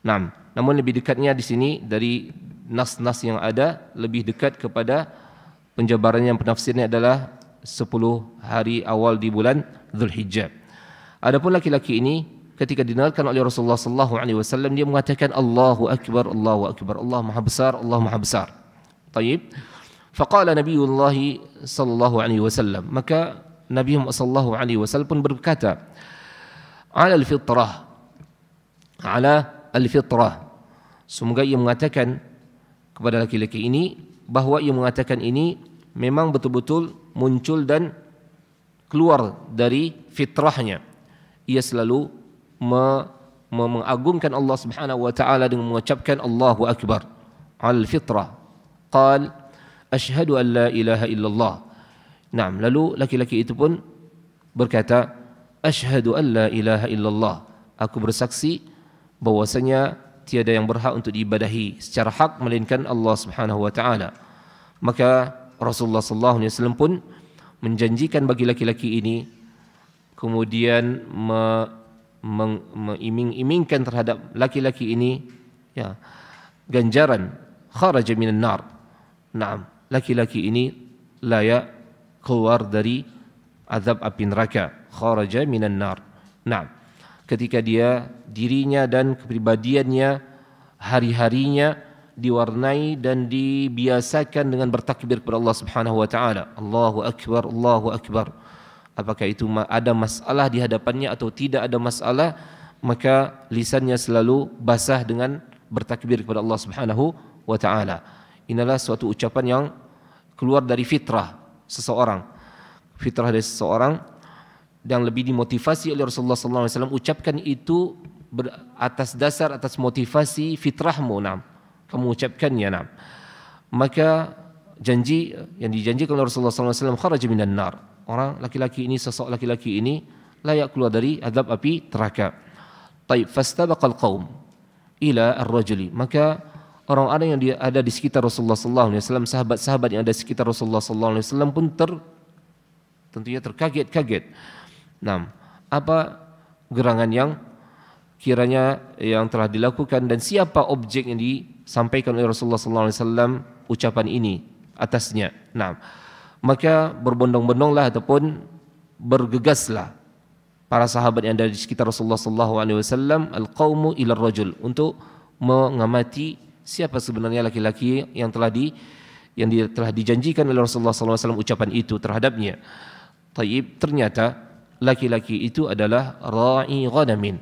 [SPEAKER 1] Enam. Namun lebih dekatnya di sini dari nas-nas yang ada lebih dekat kepada penjabaran yang penafsirnya adalah sepuluh hari awal di bulan Zulhijjah. Adapun laki-laki ini ketika dinaikkan oleh Rasulullah sallallahu alaihi wasallam dia mengatakan Allahu akbar Allahu akbar Allah maha besar Allah maha besar. Tayib. Faqala Nabiullah sallallahu alaihi wasallam maka Nabi Muhammad sallallahu alaihi wasallam pun berkata, "Ala al-fitrah." Ala al-fitrah. Semoga ia mengatakan kepada laki-laki ini bahawa ia mengatakan ini memang betul-betul muncul dan keluar dari fitrahnya. Ia selalu me me mengagungkan Allah Subhanahu wa taala dengan mengucapkan Allahu akbar al-fitrah. Qal asyhadu an la ilaha illallah. Nah, lalu laki-laki itu pun berkata, "Asyhadu an ilaha illallah." Aku bersaksi bahwasanya tiada yang berhak untuk diibadahi secara hak melainkan Allah Subhanahu wa taala. Maka Rasulullah sallallahu alaihi wasallam pun menjanjikan bagi laki-laki ini kemudian me, me, me, imingkan terhadap laki-laki ini ya ganjaran kharaja minan nar. Naam, laki-laki ini layak keluar dari azab api neraka kharaja minan nar nah ketika dia dirinya dan kepribadiannya hari-harinya diwarnai dan dibiasakan dengan bertakbir kepada Allah Subhanahu wa taala Allahu akbar Allahu akbar apakah itu ada masalah di hadapannya atau tidak ada masalah maka lisannya selalu basah dengan bertakbir kepada Allah Subhanahu wa taala inilah suatu ucapan yang keluar dari fitrah seseorang fitrah dari seseorang dan lebih dimotivasi oleh Rasulullah sallallahu alaihi wasallam ucapkan itu atas dasar atas motivasi fitrahmu nam kamu ucapkannya nam maka janji yang dijanjikan oleh Rasulullah sallallahu alaihi wasallam kharaja minan nar orang laki-laki ini sosok laki-laki ini layak keluar dari adab api neraka taib fastabaqal qaum ila ar-rajuli maka orang-orang yang ada di sekitar Rasulullah sallallahu alaihi wasallam, sahabat-sahabat yang ada di sekitar Rasulullah sallallahu alaihi wasallam pun ter tentunya terkaget-kaget. Nam, apa gerangan yang kiranya yang telah dilakukan dan siapa objek yang disampaikan oleh Rasulullah sallallahu alaihi wasallam ucapan ini atasnya. Nam, maka berbondong-bondonglah ataupun bergegaslah para sahabat yang ada di sekitar Rasulullah sallallahu alaihi wasallam al-qaumu ila rajul untuk mengamati siapa sebenarnya laki-laki yang telah di yang di, telah dijanjikan oleh Rasulullah SAW ucapan itu terhadapnya. Taib ternyata laki-laki itu adalah ra'i ghanamin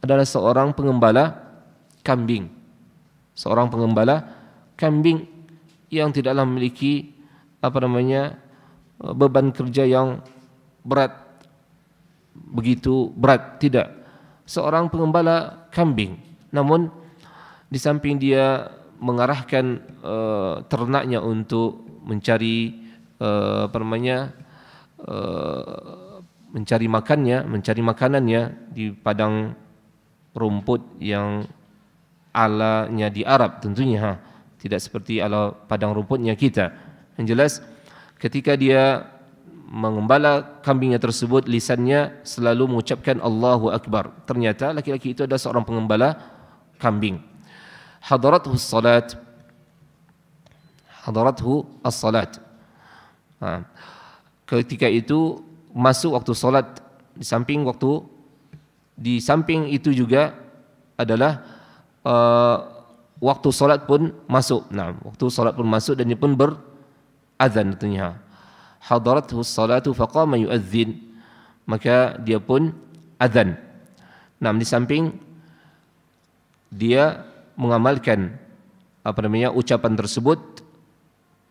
[SPEAKER 1] adalah seorang pengembala kambing seorang pengembala kambing yang tidaklah memiliki apa namanya beban kerja yang berat begitu berat tidak seorang pengembala kambing namun di samping dia mengarahkan uh, ternaknya untuk mencari uh, apa namanya uh, mencari makannya, mencari makanannya di padang rumput yang alanya di Arab tentunya ha tidak seperti ala padang rumputnya kita. Yang jelas ketika dia mengembala kambingnya tersebut lisannya selalu mengucapkan Allahu Akbar. Ternyata laki-laki itu adalah seorang pengembala kambing. حضرته الصلاة حضرته Salat. ketika itu masuk waktu solat di samping waktu di samping itu juga adalah uh, waktu solat pun masuk. Nah, waktu solat pun masuk dan dia pun berazan tentunya. Hadaratuhu salatu faqama yu'adzin. Maka dia pun azan. Nah, di samping dia mengamalkan apa namanya ucapan tersebut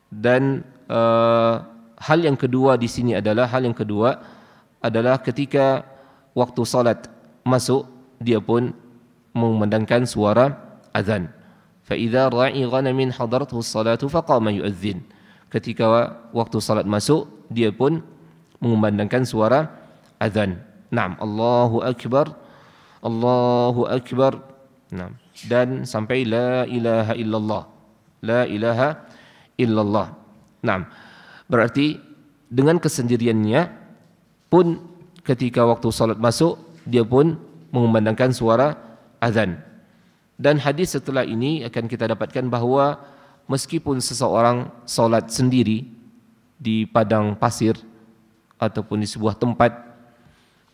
[SPEAKER 1] dan uh, hal yang kedua di sini adalah hal yang kedua adalah ketika waktu salat masuk dia pun memandangkan suara azan fa idza ra'i ghanamin hadartu salatu fa qama yu'adhdhin ketika waktu salat masuk dia pun mengumandangkan suara azan. Naam, Allahu akbar. Allahu akbar. Naam dan sampai la ilaha illallah la ilaha illallah nah berarti dengan kesendiriannya pun ketika waktu salat masuk dia pun mengumandangkan suara azan dan hadis setelah ini akan kita dapatkan bahawa meskipun seseorang salat sendiri di padang pasir ataupun di sebuah tempat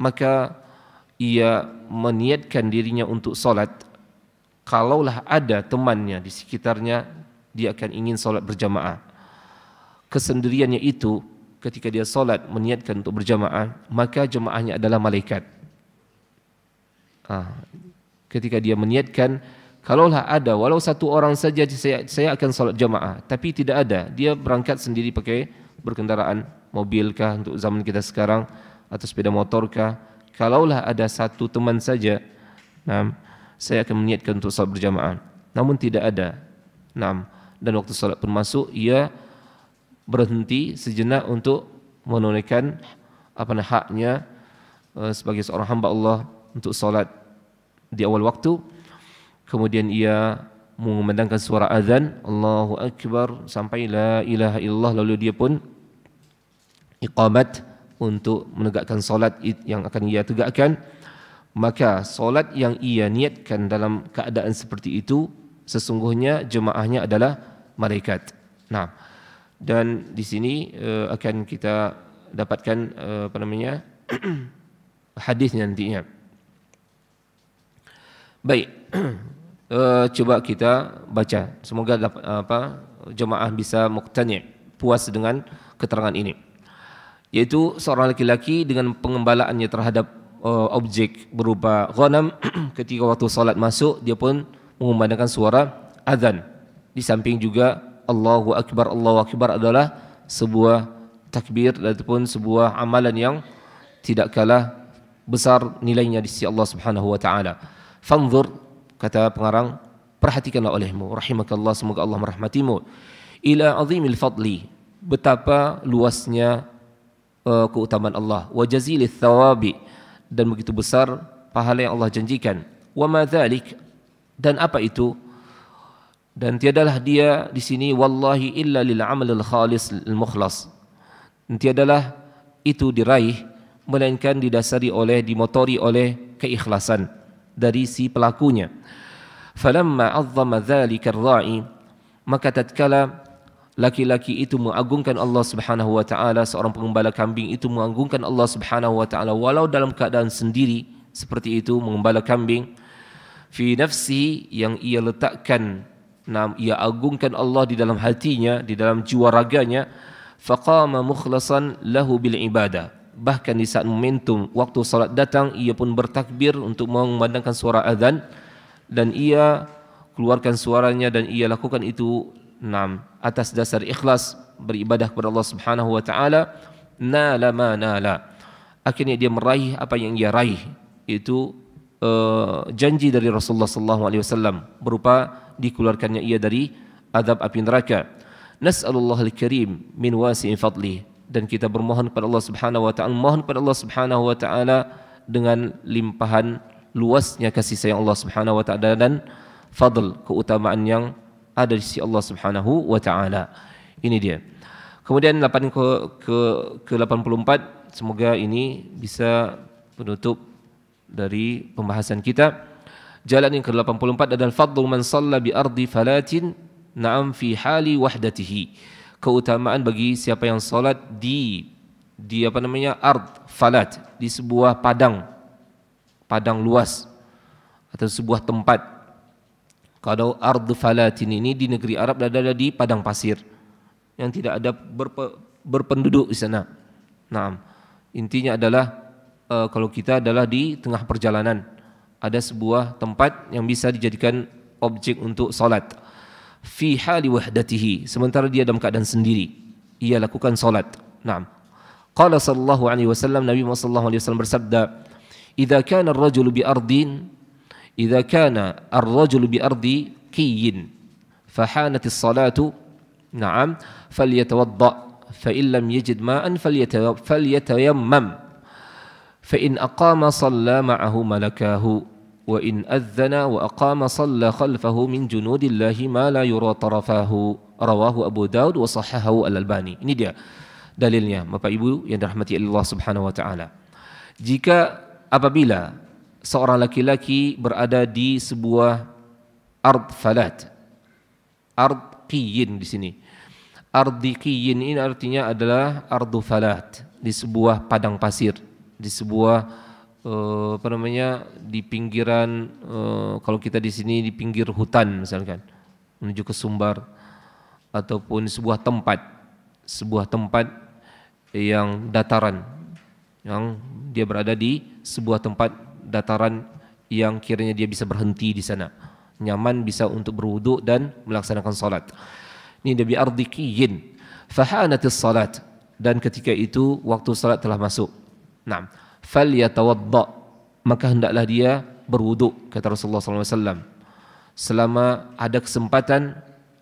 [SPEAKER 1] maka ia meniatkan dirinya untuk solat kalaulah ada temannya di sekitarnya dia akan ingin solat berjamaah kesendiriannya itu ketika dia solat meniatkan untuk berjamaah maka jemaahnya adalah malaikat ah, ketika dia meniatkan kalaulah ada walau satu orang saja saya, saya akan solat jamaah tapi tidak ada dia berangkat sendiri pakai berkendaraan mobilkah untuk zaman kita sekarang atau sepeda motorkah kalaulah ada satu teman saja nah, saya akan meniatkan untuk salat berjamaah. Namun tidak ada. Naam. Dan waktu salat pun masuk, ia berhenti sejenak untuk menunaikan apa namanya haknya eh, sebagai seorang hamba Allah untuk salat di awal waktu. Kemudian ia mengumandangkan suara azan Allahu Akbar sampai la ilaha illallah lalu dia pun iqamat untuk menegakkan solat yang akan ia tegakkan maka solat yang ia niatkan dalam keadaan seperti itu sesungguhnya jemaahnya adalah malaikat. Nah, dan di sini uh, akan kita dapatkan uh, apa namanya hadis nantinya. Baik, uh, cuba kita baca. Semoga dapat, uh, apa jemaah bisa muktanya puas dengan keterangan ini. Yaitu seorang laki-laki dengan pengembalaannya terhadap uh, objek berupa ghanam ketika waktu solat masuk dia pun mengumandangkan suara azan di samping juga Allahu akbar Allahu akbar adalah sebuah takbir ataupun sebuah amalan yang tidak kalah besar nilainya di sisi Allah Subhanahu wa taala. Fanzur kata pengarang perhatikanlah olehmu rahimakallah semoga Allah merahmatimu ila azimil fadli betapa luasnya uh, keutamaan Allah wa jazilil thawabi dan begitu besar pahala yang Allah janjikan. Wa ma Dan apa itu? Dan tiadalah dia di sini wallahi illa lil amalil khalis al mukhlas. Tiadalah itu diraih melainkan didasari oleh dimotori oleh keikhlasan dari si pelakunya. Falamma azzama dzalika ar-ra'i maka tatkala laki-laki itu mengagungkan Allah Subhanahu wa taala seorang pengembala kambing itu mengagungkan Allah Subhanahu wa taala walau dalam keadaan sendiri seperti itu mengembala kambing fi nafsi yang ia letakkan nam ia agungkan Allah di dalam hatinya di dalam jiwa raganya faqama mukhlasan lahu bil ibadah bahkan di saat momentum waktu salat datang ia pun bertakbir untuk mengumandangkan suara azan dan ia keluarkan suaranya dan ia lakukan itu nam atas dasar ikhlas beribadah kepada Allah Subhanahu wa taala nala ma nala akhirnya dia meraih apa yang dia raih itu uh, eh, janji dari Rasulullah sallallahu alaihi wasallam berupa dikeluarkannya ia dari azab api neraka nasallallahu alkarim min wasi fadli dan kita bermohon kepada Allah Subhanahu wa taala mohon kepada Allah Subhanahu wa taala dengan limpahan luasnya kasih sayang Allah Subhanahu wa taala dan fadl keutamaan yang ada di sisi Allah Subhanahu wa taala. Ini dia. Kemudian 8 ke, ke ke 84 semoga ini bisa penutup dari pembahasan kita. Jalan yang ke-84 adalah fadlul man salla bi ardi falatin na'am fi hali wahdatihi. Keutamaan bagi siapa yang salat di di apa namanya? ard falat, di sebuah padang padang luas atau sebuah tempat kalau Ardu Falatin ini di negeri Arab dan ada di padang pasir yang tidak ada berpe, berpenduduk di sana. Naam. Intinya adalah e, kalau kita adalah di tengah perjalanan ada sebuah tempat yang bisa dijadikan objek untuk solat. Fi hali wahdatihi. Sementara dia dalam keadaan sendiri ia lakukan solat. Naam. Kalau sallallahu alaihi wasallam Nabi Muhammad sallallahu alaihi bersabda, "Jika kan ar-rajulu ardin إذا كان الرجل بأرض كي فحانت الصلاة نعم فليتوضأ فإن لم يجد ماء فليتيمم فإن أقام صلى معه ملكاه وإن أذن وأقام صلى خلفه من جنود الله ما لا يرى طرفاه رواه أبو داود وصححه الألباني ini dia dalilnya Bapak Ibu yang dirahmati Allah Subhanahu wa taala jika apabila seorang laki-laki berada di sebuah ard falat ard qiyin di sini ard qiyin ini artinya adalah ardu falat di sebuah padang pasir di sebuah uh, apa namanya di pinggiran eh, kalau kita di sini di pinggir hutan misalkan menuju ke sumbar ataupun sebuah tempat sebuah tempat yang dataran yang dia berada di sebuah tempat dataran yang kiranya dia bisa berhenti di sana nyaman bisa untuk berwudu dan melaksanakan salat ini dia biardikiyin fahanatis salat dan ketika itu waktu salat telah masuk naam fal yatawadda maka hendaklah dia berwudu kata Rasulullah SAW selama ada kesempatan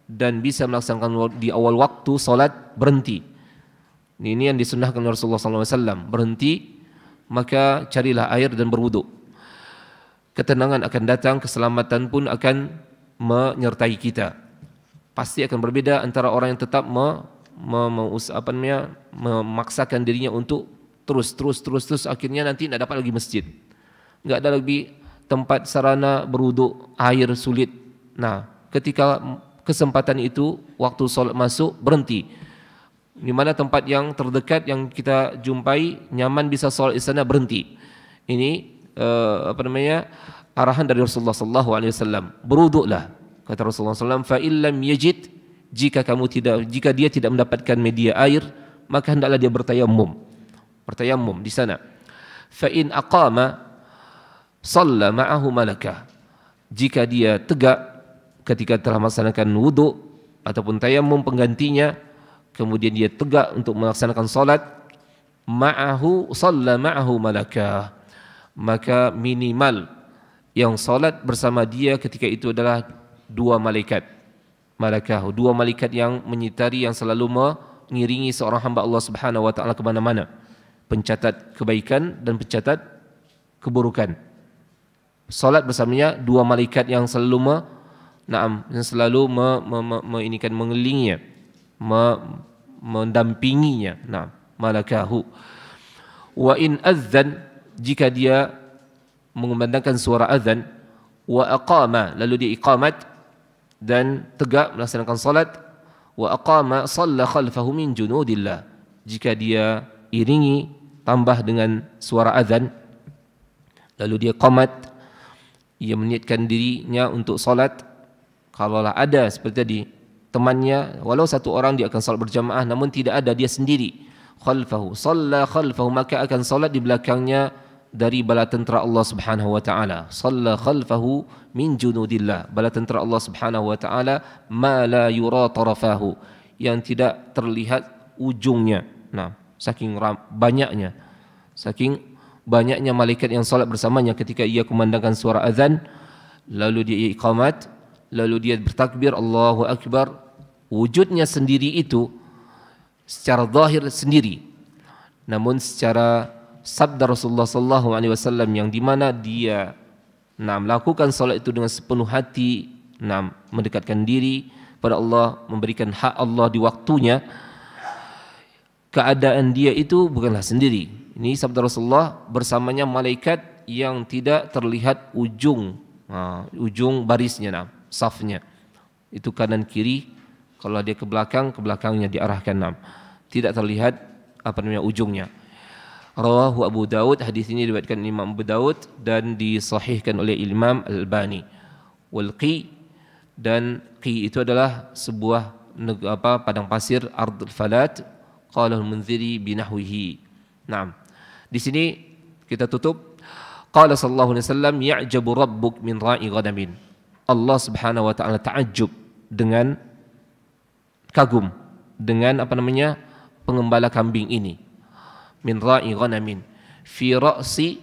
[SPEAKER 1] dan bisa melaksanakan di awal waktu salat berhenti ini yang disunnahkan Rasulullah SAW berhenti maka carilah air dan berwudu. Ketenangan akan datang, keselamatan pun akan menyertai kita. Pasti akan berbeda antara orang yang tetap me, me, me, apa namanya, memaksakan dirinya untuk terus, terus, terus, terus, akhirnya nanti tidak dapat lagi masjid. Tidak ada lagi tempat sarana berwudu, air sulit. Nah, ketika kesempatan itu, waktu solat masuk, berhenti di mana tempat yang terdekat yang kita jumpai nyaman bisa solat istana berhenti. Ini uh, apa namanya arahan dari Rasulullah Sallallahu Alaihi Wasallam. Beruduklah kata Rasulullah Sallam. Faillam yajid jika kamu tidak jika dia tidak mendapatkan media air maka hendaklah dia bertayamum bertayamum di sana. Fa'in akama salla ma'ahu malaka jika dia tegak ketika telah melaksanakan wudu ataupun tayamum penggantinya kemudian dia tegak untuk melaksanakan salat ma'ahu salla ma'ahu malakah maka minimal yang salat bersama dia ketika itu adalah dua malaikat malakah dua malaikat yang menyitari yang selalu mengiringi seorang hamba Allah Subhanahu wa taala ke mana-mana pencatat kebaikan dan pencatat keburukan salat bersamanya dua malaikat yang selalu me, naam yang selalu me, me, me, me, me, me, ma, mendampinginya. Nah, malakahu. Wa in azan jika dia mengumandangkan suara azan, wa aqama lalu dia iqamat dan tegak melaksanakan salat, wa aqama salla khalfahu min junudillah. Jika dia iringi tambah dengan suara azan, lalu dia qamat ia meniatkan dirinya untuk salat kalaulah ada seperti tadi temannya walau satu orang dia akan salat berjamaah namun tidak ada dia sendiri khalfahu salla khalfahu maka akan salat di belakangnya dari bala tentera Allah Subhanahu wa taala salla khalfahu min junudillah bala tentera Allah Subhanahu wa taala ma la yura tarafahu yang tidak terlihat ujungnya nah saking ram, banyaknya saking banyaknya malaikat yang salat bersamanya ketika ia kumandangkan suara azan lalu dia iqamat lalu dia bertakbir Allahu akbar wujudnya sendiri itu secara zahir sendiri namun secara sabda Rasulullah sallallahu alaihi wasallam yang di mana dia nak melakukan solat itu dengan sepenuh hati nak mendekatkan diri pada Allah memberikan hak Allah di waktunya keadaan dia itu bukanlah sendiri ini sabda Rasulullah bersamanya malaikat yang tidak terlihat ujung uh, ujung barisnya nah safnya itu kanan kiri kalau dia ke belakang ke belakangnya diarahkan enam tidak terlihat apa namanya ujungnya rawahu Abu Daud hadis ini diriwayatkan Imam Abu Daud dan disahihkan oleh Imam Al-Albani Walqi dan qi itu adalah sebuah apa padang pasir ardul falat qala al-munziri binahwihi Naam. Di sini kita tutup. Qala sallallahu alaihi wasallam ya'jabu rabbuk min ra'i ghadamin. Allah Subhanahu wa taala ta'ajjub dengan kagum dengan apa namanya pengembala kambing ini min ra'i ghanamin fi ra'si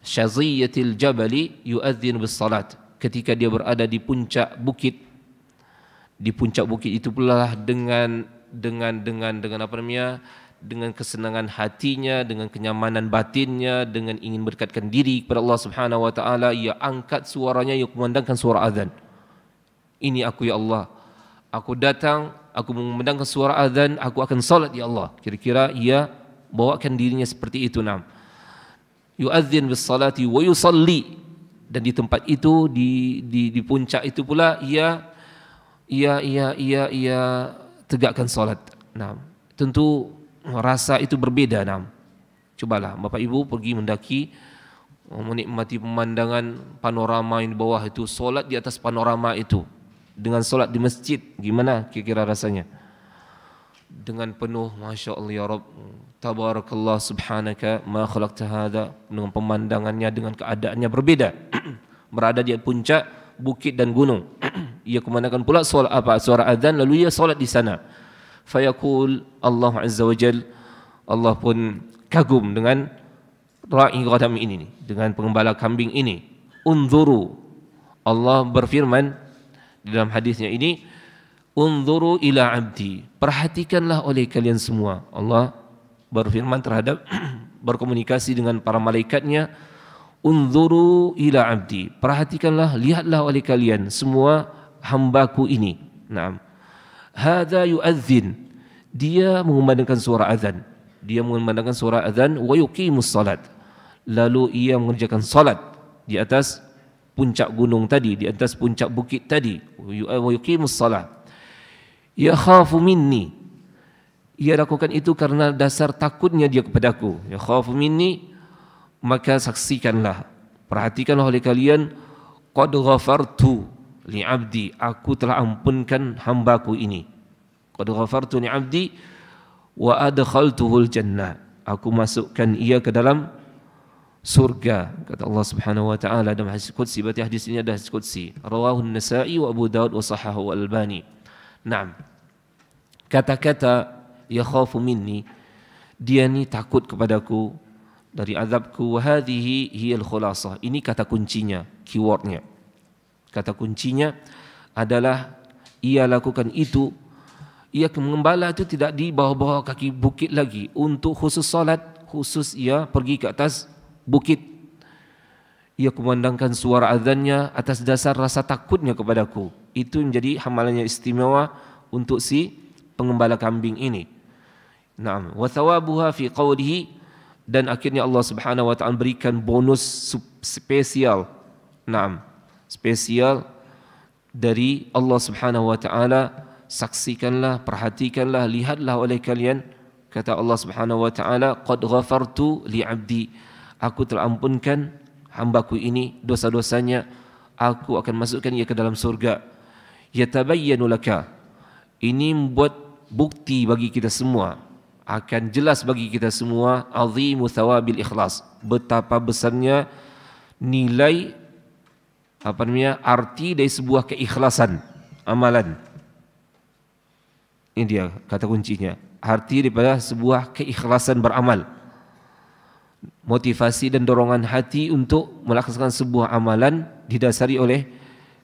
[SPEAKER 1] syaziyatil jabali yu'adzin bis salat ketika dia berada di puncak bukit di puncak bukit itu pula lah dengan dengan dengan dengan apa namanya dengan kesenangan hatinya dengan kenyamanan batinnya dengan ingin berkatkan diri kepada Allah Subhanahu wa taala ia angkat suaranya ia kumandangkan suara azan ini aku ya Allah aku datang, aku mengumandangkan suara azan, aku akan salat ya Allah. Kira-kira ia bawakan dirinya seperti itu nam. Yu'adzin bis salati wa yusalli dan di tempat itu di di di puncak itu pula ia ia ia ia ia tegakkan solat. Naam. Tentu rasa itu berbeda naam. Cubalah Bapak Ibu pergi mendaki menikmati pemandangan panorama yang di bawah itu solat di atas panorama itu dengan solat di masjid gimana kira-kira rasanya dengan penuh masya Allah ya Rob tabarakallah subhanaka ma khalaq tahada dengan pemandangannya dengan keadaannya berbeda berada di puncak bukit dan gunung ia kemanakan pula suara apa suara adzan lalu ia solat di sana fayakul Allah azza wa Allah pun kagum dengan ra'i ghadam ini dengan pengembala kambing ini unzuru Allah berfirman dalam hadisnya ini unzuru ila abdi perhatikanlah oleh kalian semua Allah berfirman terhadap berkomunikasi dengan para malaikatnya unzuru ila abdi perhatikanlah lihatlah oleh kalian semua hambaku ini naam hadza yu'adhdhin dia mengumandangkan suara azan dia mengumandangkan suara azan wa yuqimus salat lalu ia mengerjakan salat di atas puncak gunung tadi di atas puncak bukit tadi wa yuqimus salat ya khafu minni ia lakukan itu karena dasar takutnya dia kepadaku ya khafu minni maka saksikanlah Perhatikan oleh kalian qad ghafartu li abdi aku telah ampunkan hambaku ini qad ghafartu li abdi wa adkhaltuhu al jannah aku masukkan ia ke dalam surga kata Allah Subhanahu wa taala dalam hadis qudsi berarti hadis ini ada hadis qudsi rawahu an-nasa'i wa abu daud wa sahahu al-albani na'am kata-kata ya khafu minni dia ni takut kepadaku dari azabku wa hadhihi hiya al-khulasah ini kata kuncinya keywordnya kata kuncinya adalah ia lakukan itu ia mengembala itu tidak di bawah-bawah kaki bukit lagi untuk khusus solat khusus ia pergi ke atas bukit. Ia kumandangkan suara azannya atas dasar rasa takutnya kepadaku. Itu menjadi hamalannya istimewa untuk si pengembala kambing ini. Naam, wa thawabuha fi qawlihi dan akhirnya Allah Subhanahu wa taala berikan bonus spesial. Naam, spesial dari Allah Subhanahu wa taala saksikanlah, perhatikanlah, lihatlah oleh kalian kata Allah Subhanahu wa taala qad ghafartu li 'abdi aku telah ampunkan hambaku ini dosa-dosanya aku akan masukkan ia ke dalam surga yatabayyanu laka ini membuat bukti bagi kita semua akan jelas bagi kita semua azimu thawabil ikhlas betapa besarnya nilai apa namanya arti dari sebuah keikhlasan amalan ini dia kata kuncinya arti daripada sebuah keikhlasan beramal motivasi dan dorongan hati untuk melaksanakan sebuah amalan didasari oleh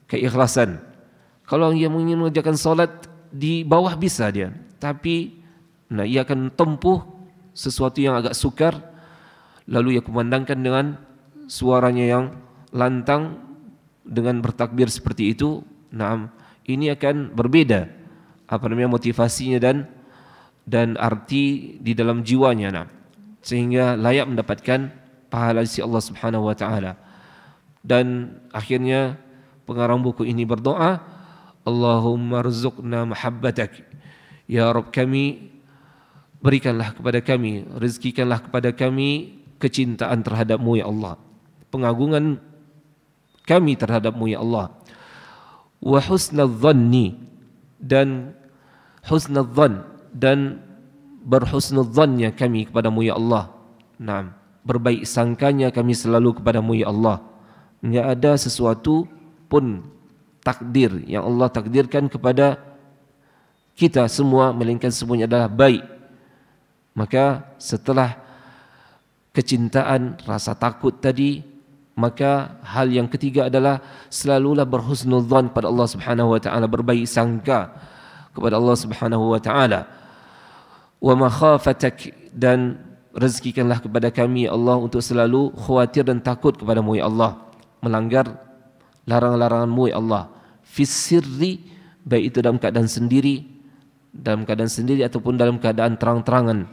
[SPEAKER 1] keikhlasan. Kalau yang ingin mengerjakan solat di bawah bisa dia, tapi nah ia akan tempuh sesuatu yang agak sukar lalu ia kumandangkan dengan suaranya yang lantang dengan bertakbir seperti itu, nah ini akan berbeda apa namanya motivasinya dan dan arti di dalam jiwanya. Nah sehingga layak mendapatkan pahala si Allah Subhanahu wa taala. Dan akhirnya pengarang buku ini berdoa, Allahumma rizqna mahabbatak. Ya Rabb kami berikanlah kepada kami, rezekikanlah kepada kami kecintaan terhadapmu ya Allah. Pengagungan kami terhadapmu ya Allah. Wa husnadh dhanni dan husnadh dhann dan berhusnul dhannya kami kepadamu ya Allah. Naam. Berbaik sangkanya kami selalu kepadamu ya Allah. Enggak ada sesuatu pun takdir yang Allah takdirkan kepada kita semua melainkan semuanya adalah baik. Maka setelah kecintaan rasa takut tadi maka hal yang ketiga adalah selalulah berhusnul dhan pada Allah Subhanahu wa taala berbaik sangka kepada Allah Subhanahu wa taala wa makhafatak dan rezekikanlah kepada kami ya Allah untuk selalu khawatir dan takut kepada-Mu ya Allah melanggar larangan-larangan-Mu ya Allah fis sirri baik itu dalam keadaan sendiri dalam keadaan sendiri ataupun dalam keadaan terang-terangan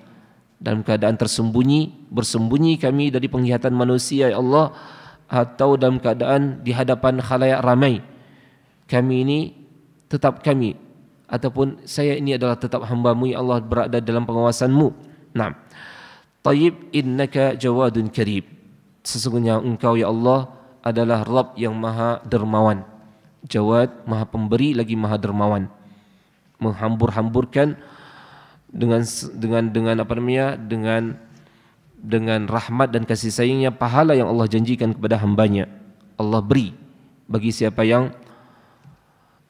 [SPEAKER 1] dalam keadaan tersembunyi bersembunyi kami dari penglihatan manusia ya Allah atau dalam keadaan di hadapan khalayak ramai kami ini tetap kami ataupun saya ini adalah tetap hambamu ya Allah berada dalam pengawasanmu. Nah, Taib innaka jawadun karib. Sesungguhnya engkau ya Allah adalah Rabb yang maha dermawan. Jawad maha pemberi lagi maha dermawan. Menghambur-hamburkan dengan dengan dengan apa namanya dengan dengan rahmat dan kasih sayangnya pahala yang Allah janjikan kepada hambanya Allah beri bagi siapa yang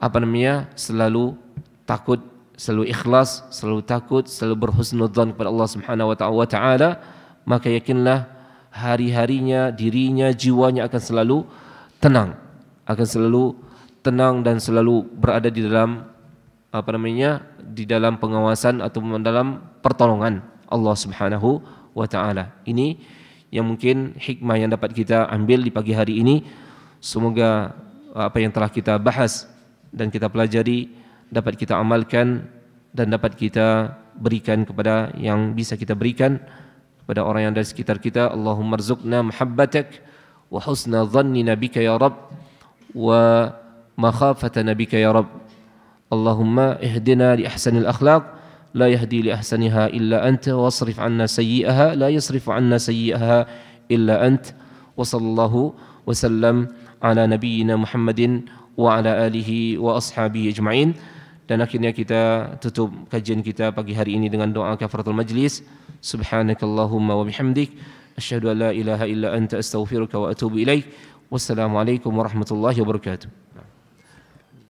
[SPEAKER 1] apa namanya selalu takut selalu ikhlas selalu takut selalu berhusnudzan kepada Allah Subhanahu wa taala maka yakinlah hari-harinya dirinya jiwanya akan selalu tenang akan selalu tenang dan selalu berada di dalam apa namanya di dalam pengawasan atau dalam pertolongan Allah Subhanahu wa taala ini yang mungkin hikmah yang dapat kita ambil di pagi hari ini semoga apa yang telah kita bahas dan kita pelajari dapat kita amalkan dan dapat kita berikan kepada yang bisa kita berikan kepada orang yang ada di sekitar kita Allahumma rzuqna muhabbatak wa husna dhannina bika ya rab wa makhafatana bika ya rab Allahumma ihdina li ahsanil akhlaq لا يهدي لأحسنها إلا أنت واصرف عنا سيئها لا يصرف عنا سيئها إلا أنت وصلى الله وسلم على نبينا محمد وعلى آله وأصحابه أجمعين dan akhirnya kita tutup kajian kita pagi hari ini dengan doa kafaratul majlis subhanakallahumma wa bihamdik asyhadu alla ilaha illa anta astaghfiruka wa atubu ilaik wassalamu alaikum warahmatullahi wabarakatuh